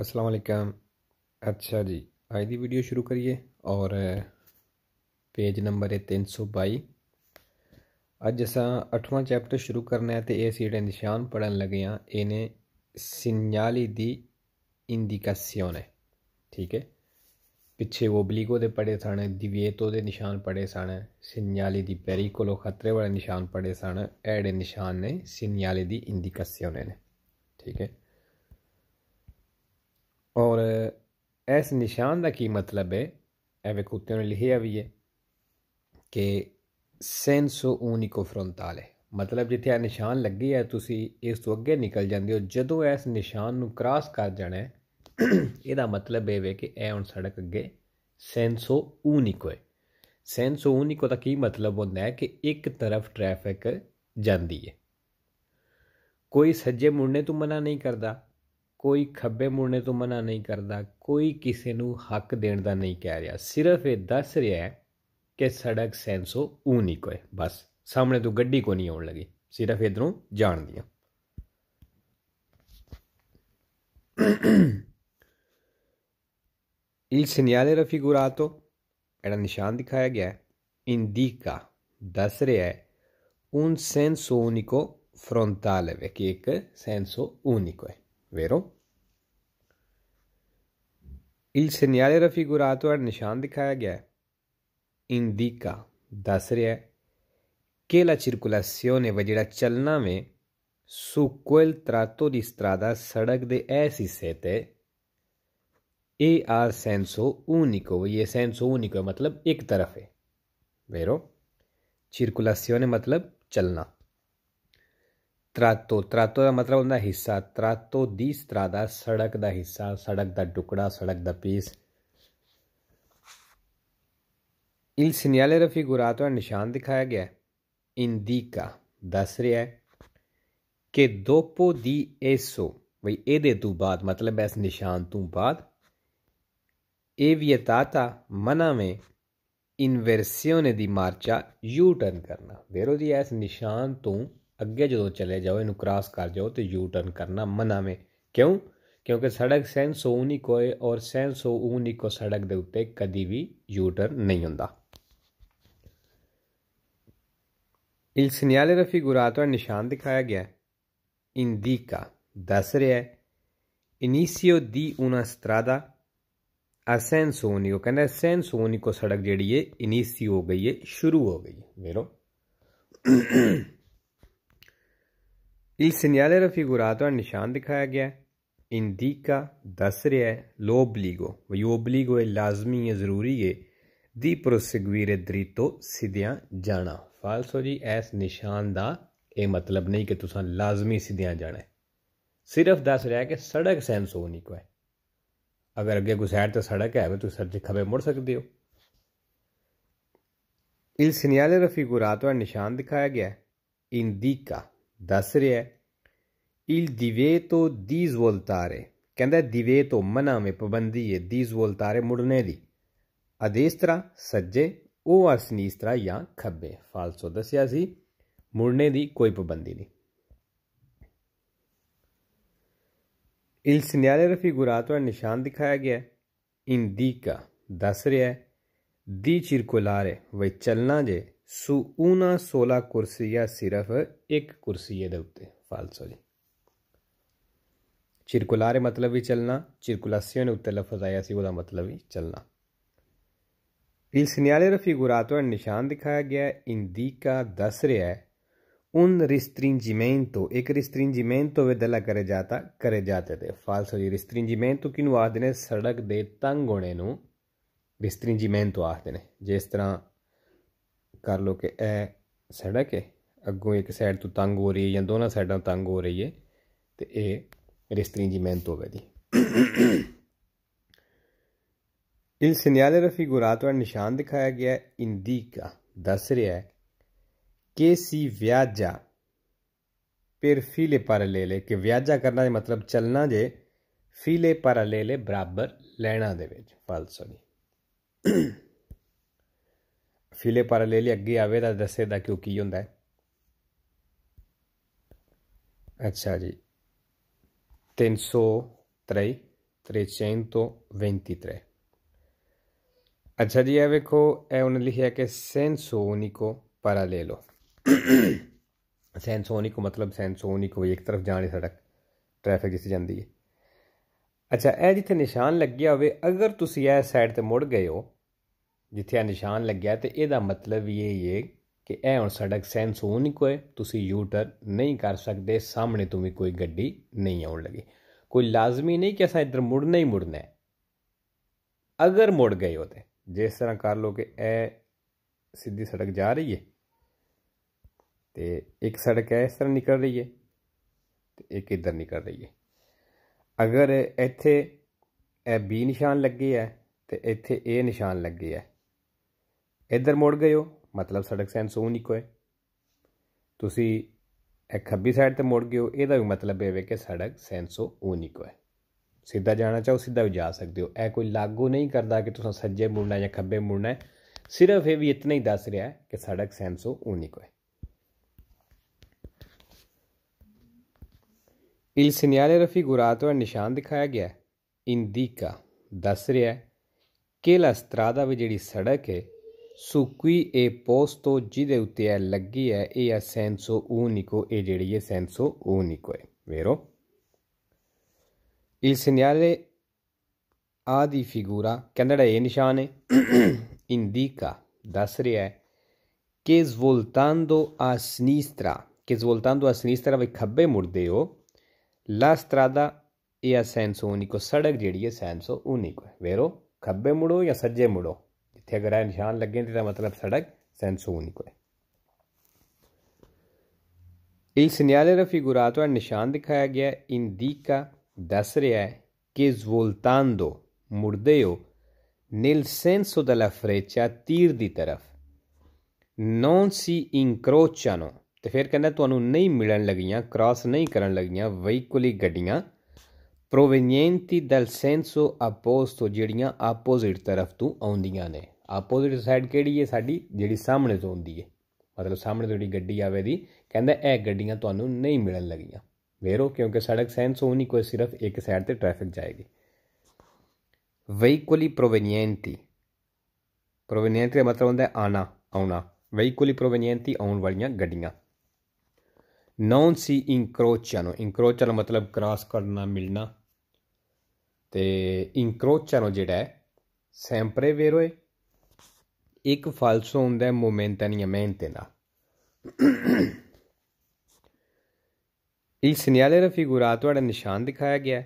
ਅਸਲਾਮ वालेकुम ਅੱਛਾ ਜੀ ਅੱਜ ਦੀ ਵੀਡੀਓ ਸ਼ੁਰੂ ਕਰੀਏ ਔਰ ਪੇਜ ਨੰਬਰ ਹੈ 322 ਅੱਜ ਅਸਾਂ 8ਵਾਂ ਚੈਪਟਰ ਸ਼ੁਰੂ ਕਰਨਾ ਹੈ ਤੇ ਇਹ ਅਸੀਂ ਜਿਹੜੇ ਨਿਸ਼ਾਨ ਪੜਨ ਲੱਗੇ ਆ ਇਹਨੇ ਸਿਗਨਲੀ ਦੀ ਇੰਡੀਕੇਸ਼ਨ ਹੈ ਠੀਕ ਹੈ ਪਿੱਛੇ ਓਬਲੀਗੋ ਦੇ ਪੜੇ ਸਣ ਦਿਵੇਤੋ ਦੇ ਨਿਸ਼ਾਨ ਪੜੇ ਸਣ ਸਿਗਨਲੀ ਦੀ ਪੈਰੀਕੋਲੋ ਖਤਰੇ ਵਾਲੇ ਨਿਸ਼ਾਨ ਪੜੇ ਸਣ ਐੜੇ ਨਿਸ਼ਾਨ ਨੇ ਸਿਗਨਲੀ ਦੀ ਇੰਡੀਕੇਸ਼ਨ ਨੇ ਠੀਕ ਹੈ ਔਰ ਇਸ ਨਿਸ਼ਾਨ ਦਾ ਕੀ ਮਤਲਬ ਹੈ ਐਵੇਂ ਕੁੱਤੇ ਉੱਤੇ ਲਿਖਿਆ ਵੀ ਹੈ ਕਿ ਸੈਂਸੋ ਊਨਿਕੋ ਫਰੰਟਾਲੇ ਮਤਲਬ ਜਿੱਥੇ ਇਹ ਨਿਸ਼ਾਨ ਲੱਗੀ ਹੈ ਤੁਸੀਂ ਇਸ ਤੋਂ ਅੱਗੇ ਨਿਕਲ ਜਾਂਦੇ ਹੋ ਜਦੋਂ ਇਸ ਨਿਸ਼ਾਨ ਨੂੰ ਕ੍ਰਾਸ ਕਰ ਜਾਣਾ ਹੈ ਇਹਦਾ ਮਤਲਬ ਇਹ ਵੇ ਕਿ ਇਹ ਹੁਣ ਸੜਕ ਅੱਗੇ ਸੈਂਸੋ ਊਨਿਕੋ ਹੈ ਸੈਂਸੋ ਊਨਿਕੋ ਦਾ ਕੀ ਮਤਲਬ ਹੁੰਦਾ ਹੈ ਕਿ ਇੱਕ ਤਰਫ ਟ੍ਰੈਫਿਕ ਜਾਂਦੀ ਹੈ ਕੋਈ ਸੱਜੇ ਮੁੜਨੇ ਤੋਂ ਮਨਾ ਨਹੀਂ ਕਰਦਾ ਕੋਈ ਖੱਬੇ ਮੁੜਨੇ ਤੋਂ ਮਨਾ ਨਹੀਂ ਕਰਦਾ ਕੋਈ ਕਿਸੇ ਨੂੰ ਹੱਕ ਦੇਣ ਦਾ ਨਹੀਂ ਕਹਿ ਰਿਹਾ ਸਿਰਫ ਇਹ ਦੱਸ ਰਿਹਾ ਹੈ ਕਿ ਸੜਕ ਸੈਂਸੋ ਊਨੀ ਕੋਏ ਬਸ ਸਾਹਮਣੇ ਤੋਂ ਗੱਡੀ ਕੋ ਨਹੀਂ ਆਉਣ ਲੱਗੀ ਸਿਰਫ ਇਧਰੋਂ ਜਾਣ ਦੀਆਂ Il ਰਾ ਫਿਗੁਰਾਟੋ era ਨਿਸ਼ਾਨ ਦਿਖਾਇਆ ਗਿਆ ਹੈ ਇੰਡੀਕਾ ਦੱਸ ਰਿਹਾ ਹੈ ਸੈਂਸੋ senso ਫਰੋਂਟਾਲੇ ਵੇ ਕਿ ਇੱਕ ਸੈਂਸੋ unico ਹੈ vero? Il segnale raffigurato al Nishan dikhaya gaya Indica, ਦੱਸ che la circolazione va ਜਿਹੜਾ ਚੱਲਣਾ su quel tratto di strada sadak ਦੇ ਇਸ sete ਤੇ ਇਹ senso ਸੈਂਸੋ unico ਇਹ senso unico matlab ਇੱਕ ਤਰਫ ਹੈ vero circolazione matlab chalna. ਤਰਾਤੋ ਤਰਾਤੋ ਦਾ ਮਤਲਬ ਹੁੰਦਾ ਹਿੱਸਾ ਤਰਾਤੋ ਦੀ ਸਤਰਾਦਾ ਸੜਕ ਦਾ ਹਿੱਸਾ ਸੜਕ ਦਾ ਟੁਕੜਾ ਸੜਕ ਦਾ ਪੀਸ ਇਲ ਸਿਨਿਆਲੇ ਦਾ ਫਿਗੂਰਾਤੋ ਨਿਸ਼ਾਨ ਦਿਖਾਇਆ ਗਿਆ ਇੰਦੀਕਾ ਦੱਸ ਰਿਹਾ ਹੈ ਕਿ ਦੋਪੋ ਦੀ ਐਸੋ ਬਈ ਇਹਦੇ ਤੋਂ ਬਾਅਦ ਮਤਲਬ ਇਸ ਨਿਸ਼ਾਨ ਤੋਂ ਬਾਅਦ ਇਹ ਵਿਤਾਤਾ ਮਨਾ ਵਿੱਚ ਇਨਵਰਸਿਓਨ ਦੀ ਮਾਰਚਾ ਯੂ ਟਰਨ ਕਰਨਾ ਵੇਰੋ ਜੀ ਇਸ ਨਿਸ਼ਾਨ ਤੋਂ ਅੱਗੇ ਜਦੋਂ ਚਲੇ ਜਾਓ ਇਹਨੂੰ ਕ੍ਰਾਸ ਕਰ ਜਾਓ ਤੇ ਯੂ ਟਰਨ ਕਰਨਾ ਮਨਾਵੇਂ ਕਿਉਂ ਕਿਉਂਕਿ ਸੜਕ ਸੈਂਸ ਉਨੀ ਕੋਏ ਔਰ ਸੈਂਸ ਕੋ ਸੜਕ ਦੇ ਉੱਤੇ ਕਦੀ ਵੀ ਯੂ ਟਰਨ ਨਹੀਂ ਹੁੰਦਾ ਇਲ ਸਿਨਿਆਲੇ ਰਫੀ ਗੁਰਾਤਵਾ ਨਿਸ਼ਾਨ ਦਿਖਾਇਆ ਗਿਆ ਇੰਦੀਕਾ ਦੱਸ ਰਿਹਾ ਹੈ ਇਨੀਸੀਓ ਦੀ ਉਨਾ ਸਟਰਾਦਾ ਅਸੈਂਸੋਨੀਓ ਕਹਿੰਦਾ ਸੈਂਸੋਨੀਕੋ ਸੜਕ ਜਿਹੜੀ ਹੈ ਇਨੀਸੀ ਹੋ ਗਈ ਹੈ ਸ਼ੁਰੂ ਹੋ ਗਈ ਵੇਰੋ Il ਸਿਨਿਆਲੇ ਰ e è e il ਨਿਸ਼ਾਨ ਦਿਖਾਇਆ ਗਿਆ ਹੈ ਇੰਦੀਕਾ ਦੱਸ ਰਿਹਾ ਹੈ ਲੋਬਲੀਗੋ ਵਯੋਬਲੀਗੋ वही ਲਾਜ਼ਮੀ ਹੈ ਜ਼ਰੂਰੀ ਹੈ ਦੀ ਪ੍ਰੋਸਗਵੀਰੇ ਦ੍ਰਿਤੋ ਸਿੱਧਿਆਂ ਜਾਣਾ ਫਾਲਸੋ ਜੀ ਐਸ ਨਿਸ਼ਾਨ ਦਾ ਇਹ ਮਤਲਬ ਨਹੀਂ ਕਿ ਤੁਸੀਂ ਲਾਜ਼ਮੀ ਸਿੱਧਿਆਂ ਜਾਣਾ ਸਿਰਫ ਦੱਸ ਰਿਹਾ ਕਿ ਸੜਕ ਸੈਂਸ ਹੋਣੀ ਕੋਈ ਅਗਰ ਅੱਗੇ ਸਾਈਡ ਤੇ ਸੜਕ ਹੈ ਤੁਸੀਂ ਸੱਜੇ ਖੱਬੇ ਮੁੜ ਸਕਦੇ ਹੋ ਇਲ ਸਿਨਿਆਲੇ ਰ ਰਫੀਗੁਰਾਤੋ ਨਿਸ਼ਾਨ ਦਿਖਾਇਆ ਗਿਆ ਇੰਦੀਕਾ ਦੱਸ ਰਿਹਾ ਇਲ ਦਿਵੇ ਤੋਂ ਦੀਜ਼ ਵੋਲਤਾਰੇ ਕਹਿੰਦਾ ਦਿਵੇ ਤੋਂ ਮਨਾ ਮੇ ਪਾਬੰਦੀ ਹੈ ਦੀਜ਼ ਵੋਲਤਾਰੇ ਮੁੜਨੇ ਦੀ ਅਦੇਸ ਤਰਾ ਸੱਜੇ ਉਹ ਅਸਨੀ ਇਸ ਤਰਾ ਜਾਂ ਖੱਬੇ ਫਾਲਸੋ ਦੱਸਿਆ ਸੀ ਮੁੜਨੇ ਦੀ ਕੋਈ ਪਾਬੰਦੀ ਨਹੀਂ ਇਲ ਸਿਨਿਆਲੇ ਰਫੀ ਗੁਰਾਤਵਾ ਨਿਸ਼ਾਨ ਦਿਖਾਇਆ ਗਿਆ ਇੰਦੀਕਾ ਦੱਸ ਰਿਹਾ ਹੈ ਦੀ ਚਿਰਕੁਲਾਰੇ ਵੇ ਚੱਲਣਾ ਜੇ ਸੋ ਉਹਨਾਂ 16 ਕੁਰਸੀਆਂ ਸਿਰਫ ਇੱਕ ਕੁਰਸੀਏ ਦੇ ਉੱਤੇ ਫਾਲਸੋ ਜੀ ਚਿਰਕੁਲਾਰੇ ਮਤਲਬ ਵੀ ਚੱਲਣਾ ਨੇ ਉੱਤੇ ਲਫ਼ਜ਼ ਆਇਆ ਸੀ ਉਹਦਾ ਮਤਲਬ ਵੀ ਚੱਲਣਾ Il segnalare figurato il ਨਿਸ਼ਾਨ ਦਿਖਾਇਆ ਗਿਆ indica ਦੱਸ ਰਿਹਾ ਹੈ ਉਨ restringimento ਇੱਕ restringimento ਵੇ ਦਲਾ ਕਰੇ ਜਾਤਾ ਕਰੇ ਜਾਤੇ ਤੇ ਫਾਲਸੋ ਜੀ restringimento ਕਿਨੂੰ ਆਖਦੇ ਨੇ ਸੜਕ ਦੇ ਤੰਗ ਹੋਣੇ ਨੂੰ restringimento ਆਖਦੇ ਨੇ ਜਿਸ ਤਰ੍ਹਾਂ ਕਰ ਲਓ ਕਿ ਇਹ ਸੜਕ ਹੈ ਅੱਗੋਂ ਇੱਕ ਸਾਈਡ ਤੋਂ ਤੰਗ ਹੋ ਰਹੀ ਹੈ ਜਾਂ ਦੋਨਾਂ ਸਾਈਡਾਂ ਤੰਗ ਹੋ ਰਹੀ ਹੈ ਤੇ ਇਹ ਰਿਸ਼ਤਰੀ ਦੀ ਮਿਹਨਤ ਹੋਵੇਗੀ ਇਸ ਸਿਨਿਆਲੇ ਰਫੀ ਗੁਰਾਤ ਵਾਲਾ ਨਿਸ਼ਾਨ ਦਿਖਾਇਆ ਗਿਆ ਇੰਦੀ ਦਾ ਦੱਸ ਰਿਹਾ ਹੈ ਕਿ ਸੀ ਵਿਆਜਾ ਪਰ ਫੀਲੇ ਪੈਰਲੇਲੇ ਕਿ ਵਿਆਜਾ ਕਰਨਾ ਦਾ ਮਤਲਬ ਚੱਲਣਾ ਜੇ ਫੀਲੇ ਪੈਰਲੇਲੇ ਬਰਾਬਰ ਲੈਣਾ ਦੇ ਵਿੱਚ ਫਲਸਫੀ ਫਿਲੇ ਪੈਰਲਲ ਅੱਗੇ ਆਵੇ ਤਾਂ ਦੱਸੇ ਦਾ ਕਿਉਂ ਕੀ ਹੁੰਦਾ ਹੈ ਅੱਛਾ ਜੀ 303 323 ਅੱਛਾ ਜੀ ਇਹ ਵੇਖੋ ਇਹ ਉਹਨੇ ਲਿਖਿਆ ਕਿ ਸੈਂਸੋਨਿਕੋ ਪੈਰਲਲੋ ਸੈਂਸੋਨਿਕੋ ਮਤਲਬ ਸੈਂਸੋਨਿਕੋ ਇੱਕ ਤਰਫ ਜਾਣੀ ਸੜਕ ਟ੍ਰੈਫਿਕ ਜਿੱਥੇ ਜਾਂਦੀ ਹੈ ਅੱਛਾ ਇਹ ਜਿੱਥੇ ਨਿਸ਼ਾਨ ਲੱਗਿਆ ਹੋਵੇ ਅਗਰ ਤੁਸੀਂ ਇਹ ਸਾਈਡ ਤੇ ਮੁੜ ਗਏ ਹੋ ਜਿੱਥੇ ਆ ਨਿਸ਼ਾਨ ਲੱਗਿਆ ਤੇ ਇਹਦਾ ਮਤਲਬ ਇਹ ਹੈ ਕਿ ਇਹ ਹੁਣ ਸੜਕ ਸੈਂਸ ਹੋਣੀ ਕੋਈ ਤੁਸੀਂ ਯੂ ਟਰ ਨਹੀਂ ਕਰ ਸਕਦੇ ਸਾਹਮਣੇ ਤੋਂ ਵੀ ਕੋਈ ਗੱਡੀ ਨਹੀਂ ਆਉਣ ਲੱਗੀ ਕੋਈ ਲਾਜ਼ਮੀ ਨਹੀਂ ਕਿ ਅਸਾਂ ਇੱਧਰ ਮੁੜਨਾ ਹੀ ਮੁੜਨਾ ਹੈ ਅਗਰ ਮੁੜ ਗਏ ਹੋ ਤੇ ਜਿਸ ਤਰ੍ਹਾਂ ਕਰ ਲੋ ਕਿ ਇਹ ਸਿੱਧੀ ਸੜਕ ਜਾ ਰਹੀ ਹੈ ਤੇ ਇੱਕ ਸੜਕ ਹੈ ਇਸ ਤਰ੍ਹਾਂ ਨਿਕਲ ਰਹੀ ਹੈ ਤੇ ਇੱਕ ਇੱਧਰ ਨਿਕਲ ਰਹੀ ਹੈ ਅਗਰ ਇੱਥੇ ਇਹ ਬੀ ਨਿਸ਼ਾਨ ਲੱਗੇ ਹੈ ਤੇ ਇੱਥੇ ਇਹ ਨਿਸ਼ਾਨ ਲੱਗੇ ਹੈ ਇੱਧਰ ਮੋੜ ਗਏ ਹੋ ਮਤਲਬ ਸੜਕ ਸੈਨ ਸੂਨ ਇੱਕੋ ਹੈ ਤੁਸੀਂ ਇਹ ਖੱਬੀ ਸਾਈਡ ਤੇ ਮੋੜ ਗਏ ਹੋ ਇਹਦਾ ਵੀ ਮਤਲਬ ਇਹ ਹੈ ਕਿ ਸੜਕ ਸੈਂਸੋ ਊਨਿਕੋ ਹੈ ਸਿੱਧਾ ਜਾਣਾ ਚਾਹੋ ਸਿੱਧਾ ਵੀ ਜਾ ਸਕਦੇ ਹੋ ਇਹ ਕੋਈ ਲਾਗੂ ਨਹੀਂ ਕਰਦਾ ਕਿ ਤੁਸੀਂ ਸੱਜੇ ਮੁੜਨਾ ਜਾਂ ਖੱਬੇ ਮੁੜਨਾ ਸਿਰਫ ਇਹ ਵੀ ਇਤਨਾ ਹੀ ਦੱਸ ਰਿਹਾ ਹੈ ਕਿ ਸੜਕ ਸੈਂਸੋ ਊਨਿਕੋ ਹੈ ਇਲ ਸਿਨਿਆਲੇ ਰਫੀ ਗੁਰਾਤੋ ਦਾ ਨਿਸ਼ਾਨ ਦਿਖਾਇਆ ਗਿਆ ਹੈ ਇੰਦੀਕਾ ਦੱਸ ਰਿਹਾ ਹੈ ਕਿ ਲਾ ਦਾ ਵੀ ਜਿਹੜੀ ਸੜਕ ਹੈ su cui è posto G di è laghi è e ha senso unico e G è senso unico, è, vero? Il segnale A di figura, che andrà diciamo, E nishane, indica, das è, che svoltando a sinistra, che svoltando a sinistra voi cabbe murdeo, la strada è a senso unico, sadak G è senso unico, è, vero? Cabbe muro o sogge muro? ਇੱਥੇ ਅਗਰ ਇਹ ਨਿਸ਼ਾਨ ਲੱਗੇ ਤੇ ਦਾ ਮਤਲਬ ਸੜਕ sense ਹੋਣੀ ਕੋਈ ਇਹ ਸਿਨਿਆਲੇ ਦਾ ਫਿਗੂਰਾਤ ਦਾ ਨਿਸ਼ਾਨ ਦਿਖਾਇਆ ਗਿਆ ਇੰਡੀਕਾ ਦੱਸ ਰਿਹਾ ਹੈ ਕਿ ਜ਼ਵੋਲਤਾਂਦੋ ਮੁਰਦੇਓ ਨਿਲ ਸੈਂਸੋ ਦਾ ਲਾ ਫਰੇਚਾ ਤੀਰ ਦੀ ਤਰਫ ਨੋਨ ਸੀ ਇਨਕਰੋਚਾਨੋ ਤੇ ਫਿਰ ਕਹਿੰਦਾ ਤੁਹਾਨੂੰ ਨਹੀਂ ਮਿਲਣ ਲੱਗੀਆਂ ਕ੍ਰਾਸ ਨਹੀਂ ਕਰਨ ਲੱਗੀਆਂ ਵਹੀਕੂਲੀ ਗੱਡੀਆਂ ਪ੍ਰੋਵੇਨੀਐਂਟੀ ਦਲ ਸੈਂਸੋ ਅਪੋਸਟੋ ਜਿਹੜੀਆਂ ਆਪੋਜ਼ਿਟ ਤਰਫ ਤੋਂ ਆਉਂਦੀਆਂ ਨੇ ਆਪੋਜ਼ਿਟ ਸਾਈਡ ਕਿਹੜੀ ਹੈ ਸਾਡੀ ਜਿਹੜੀ ਸਾਹਮਣੇ ਤੋਂ ਹੁੰਦੀ ਹੈ ਮਤਲਬ ਸਾਹਮਣੇ ਤੋਂ ਜਿਹੜੀ ਗੱਡੀ ਆਵੇ ਦੀ ਕਹਿੰਦਾ ਇਹ ਗੱਡੀਆਂ ਤੁਹਾਨੂੰ ਨਹੀਂ ਮਿਲਣ ਲੱਗੀਆਂ ਵੇਰੋ ਕਿਉਂਕਿ ਸੜਕ ਸੈਂਸ ਹੋਣੀ ਕੋਈ ਸਿਰਫ ਇੱਕ ਸਾਈਡ ਤੇ ਟ੍ਰੈਫਿਕ ਜਾਏਗੀ ਵਹੀਕੂਲੀ ਪ੍ਰੋਵੇਨੀਐਂਟੀ ਪ੍ਰੋਵੈਨੀਐਂਟੀ ਦਾ ਮਤਲਬ ਹੁੰਦਾ ਆਣਾ ਆਉਣਾ ਵਹੀਕੂਲੀ ਪ੍ਰੋਵੇਨੀਐਂਟੀ ਆਉਣ ਵਾਲੀਆਂ ਗੱਡੀਆਂ ਨੌਨ ਸੀ ਇਨਕਰੋਚਾਂ ਨੂੰ ਇਨਕਰੋਚਾਂ ਦਾ ਮਤਲਬ ਕ੍ਰਾਸ ਕਰਨਾ ਮਿਲਣਾ ਤੇ ਇਨਕਰੋਚਾਂ ਨੂੰ ਜਿਹੜਾ ਹੈ ਸੈਂਪਰੇ ਵੇਰੋਏ ਇੱਕ ਫਾਲਸੋ ਹੁੰਦਾ ਹੈ momentáneamente il segnale da figurato ਤੁਹਾਡਾ ਨਿਸ਼ਾਨ ਦਿਖਾਇਆ ਗਿਆ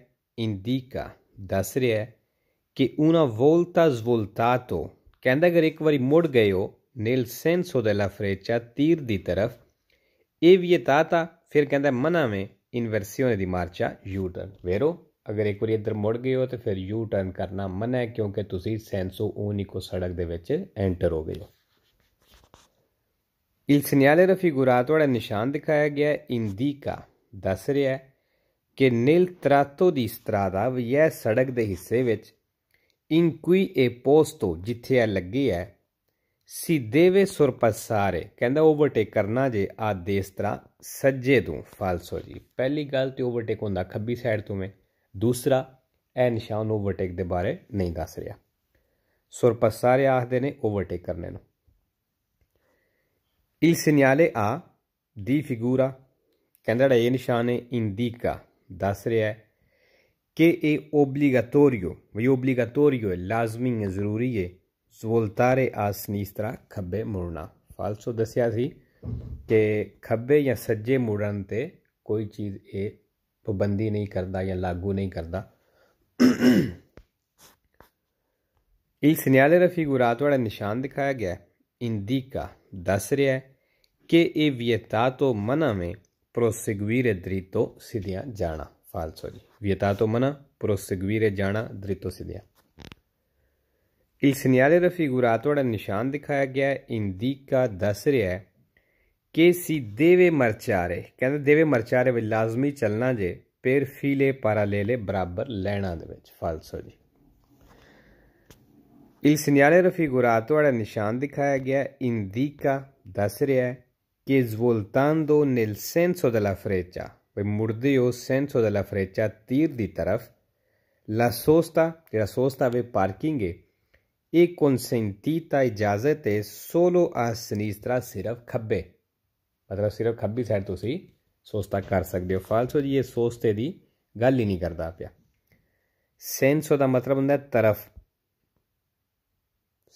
ਇੰਦੀਕਾ ਦੱਸ ਰਿਹਾ ਹੈ ਕਿ ਉਹਨਾਂ volta svoltato ਕਹਿੰਦਾ ਕਿ ਇੱਕ ਵਾਰੀ ਮੁੜ ਗਏ ਹੋ ਨੇਲ ਸੈਂਸੋ ਲਾ ਫਰੇਚਾ ਤੀਰ ਦੀ ਤਰਫ ਇਹ ਵੀ ਤਾਤਾ ਫਿਰ ਕਹਿੰਦਾ ਮਨਾਵੇਂ ਇਨਵਰਸੀਓਨੇ ਦੀ ਮਾਰਚਾ ਯੂਟਰ ਵੇਰੋ ਅਗਰ ਇੱਕ ਵਾਰੀ ਇੱਧਰ ਮੁੜ ਗਏ ਹੋ ਤੇ ਫਿਰ ਯੂ ਟਰਨ ਕਰਨਾ ਮਨਾ ਹੈ ਕਿਉਂਕਿ ਤੁਸੀਂ ਸੈਂਸੋ ਓਨਿਕੋ ਸੜਕ ਦੇ ਵਿੱਚ ਐਂਟਰ ਹੋ ਗਏ ਹੋ ਇਲ ਸਿਨਿਆਲੇ ਰਫੀਗੁਰਾਤ ਵਾਲਾ ਨਿਸ਼ਾਨ ਦਿਖਾਇਆ ਗਿਆ ਇੰਦੀਕਾ ਦੱਸ ਰਿਹਾ ਹੈ ਕਿ ਨੀਲ ਤਰਾਤੋ ਦੀ ਸਟਰਾਦਾ ਵੀ ਇਹ ਸੜਕ ਦੇ ਹਿੱਸੇ ਵਿੱਚ ਇਨਕੁਈ ਏ ਪੋਸਟੋ ਜਿੱਥੇ ਇਹ ਲੱਗੀ ਹੈ ਵੇ ਸੁਰਪਸਾਰੇ ਕਹਿੰਦਾ ਓਵਰਟੇਕ ਕਰਨਾ ਜੇ ਆ ਦੇਸ ਤਰ੍ਹਾਂ ਸੱਜੇ ਤੋਂ ਫਾਲਸੋ ਜੀ ਪਹਿਲੀ ਗੱਲ ਤੇ ਓਵਰਟੇਕ ਹੁੰਦਾ ਖੱਬੀ ਸਾਈਡ ਤੋਂ ਮੈਂ ਦੂਸਰਾ ਇਹ ਨਿਸ਼ਾਨ ਓਵਰਟੇਕ ਦੇ ਬਾਰੇ ਨਹੀਂ ਦੱਸ ਰਿਹਾ ਸੁਰਪਾ ਸਾਰੇ ਆਖਦੇ ਨੇ ਓਵਰਟੇਕ ਕਰਨੇ ਨੂੰ ਇਲ ਸਿਨਿਆਲੇ ਆ ਦੀ ਫਿਗੂਰਾ ਕਹਿੰਦਾ ਇਹ ਨਿਸ਼ਾਨ ਹੈ ਇੰਡੀਕਾ ਦੱਸ ਰਿਹਾ ਕਿ ਇਹ ਓਬਲੀਗਾਟੋਰੀਓ ਵੀ ਓਬਲੀਗਾਟੋਰੀਓ ਹੈ ਲਾਜ਼ਮੀ ਹੈ ਜ਼ਰੂਰੀ ਹੈ ਜ਼ਵੋਲਤਾਰੇ ਆਸਨੀ ਇਸ ਤਰ੍ਹਾਂ ਖੱਬੇ ਮੁੜਨਾ ਫਾਲਸੋ ਦੱਸਿਆ ਸੀ ਕਿ ਖੱਬੇ ਜਾਂ ਸੱਜੇ ਮੁੜਨ ਤੇ ਕੋਈ ਚੀਜ਼ ਇਹ ਪਾਬੰਦੀ ਨਹੀਂ ਕਰਦਾ ਜਾਂ ਲਾਗੂ ਨਹੀਂ ਕਰਦਾ ਇਹ ਸਿਨਿਆਲੇ ਰਫੀਗੁਰਾਤ ਵਾਲਾ ਨਿਸ਼ਾਨ ਦਿਖਾਇਆ ਗਿਆ ਹੈ ਇੰਦੀਕਾ ਦੱਸ ਰਿਹਾ ਹੈ ਕਿ ਇਹ ਵਿਯਤਾ ਤੋਂ ਮਨਾ ਮੇ ਪ੍ਰੋਸਿਗਵੀਰੇ ਦ੍ਰਿਤੋ ਸਿਧਿਆ ਜਾਣਾ ਫਾਲਸੋ ਜੀ ਵਿਯਤਾ ਤੋਂ ਮਨਾ ਪ੍ਰੋਸਿਗਵੀਰੇ ਜਾਣਾ ਦ੍ਰਿਤੋ ਸਿਧਿਆ ਇਹ ਸਿਨਿਆਲੇ ਰਫੀਗੁਰਾਤ ਵਾਲਾ ਨਿਸ਼ਾਨ ਦਿਖਾਇਆ ਗਿਆ ਹੈ ਇੰਦੀਕਾ ਦੱਸ ਰਿਹਾ ਹੈ ਕਿ ਸੀ ਦੇਵੇ ਮਰਚਾਰੇ ਕਹਿੰਦੇ ਦੇਵੇ ਮਰਚਾਰੇ ਵਿੱਚ ਲਾਜ਼ਮੀ ਚੱਲਣਾ ਜੇ ਫਿਰ ਫੀਲੇ ਪੈਰਾਲੇਲੇ ਬਰਾਬਰ ਲੈਣਾ ਦੇ ਵਿੱਚ ਫਾਲਸੋ ਜੀ ਇਸ ਸਿਨਿਆਰੇ ਰਫੀਗੁਰਾ ਤੁਹਾਡਾ ਨਿਸ਼ਾਨ ਦਿਖਾਇਆ ਗਿਆ ਇੰਦੀਕਾ ਦੱਸ ਰਿਹਾ ਕਿ ਜ਼ਵੋਲਤਾਂਦੋ ਨਿਲ ਸੈਂਸੋ ਦਾ ਫਰੇਚਾ ਵੀ ਮੁਰਦੇ ਉਹ ਸੈਂਸੋ ਦਾ ਫਰੇਚਾ ਤੀਰ ਦੀ ਤਰਫ ਲਾ ਸੋਸਤਾ ਜਿਹੜਾ ਸੋਸਤਾ ਵੇ ਪਾਰਕਿੰਗ ਏ ਇਹ ਕੌਨਸੈਂਟੀਤਾ ਇਜਾਜ਼ਤ ਏ ਸੋਲੋ ਆ ਸਨੀਸਤਰਾ ਸਿਰਫ ਖੱਬੇ ਮਤਲਬ ਸਿਰਫ ਖੱਬੀ ਸਾਈਡ ਤੁਸੀਂ ਸੋਚਤਾ ਕਰ ਸਕਦੇ ਹੋ ਫਾਲਸੋ ਜੀ ਇਹ ਸੋਚਤੇ ਦੀ ਗੱਲ ਹੀ ਨਹੀਂ ਕਰਦਾ ਪਿਆ ਸੈਂਸੋ ਦਾ ਮਤਲਬ ਹੁੰਦਾ ਤਰਫ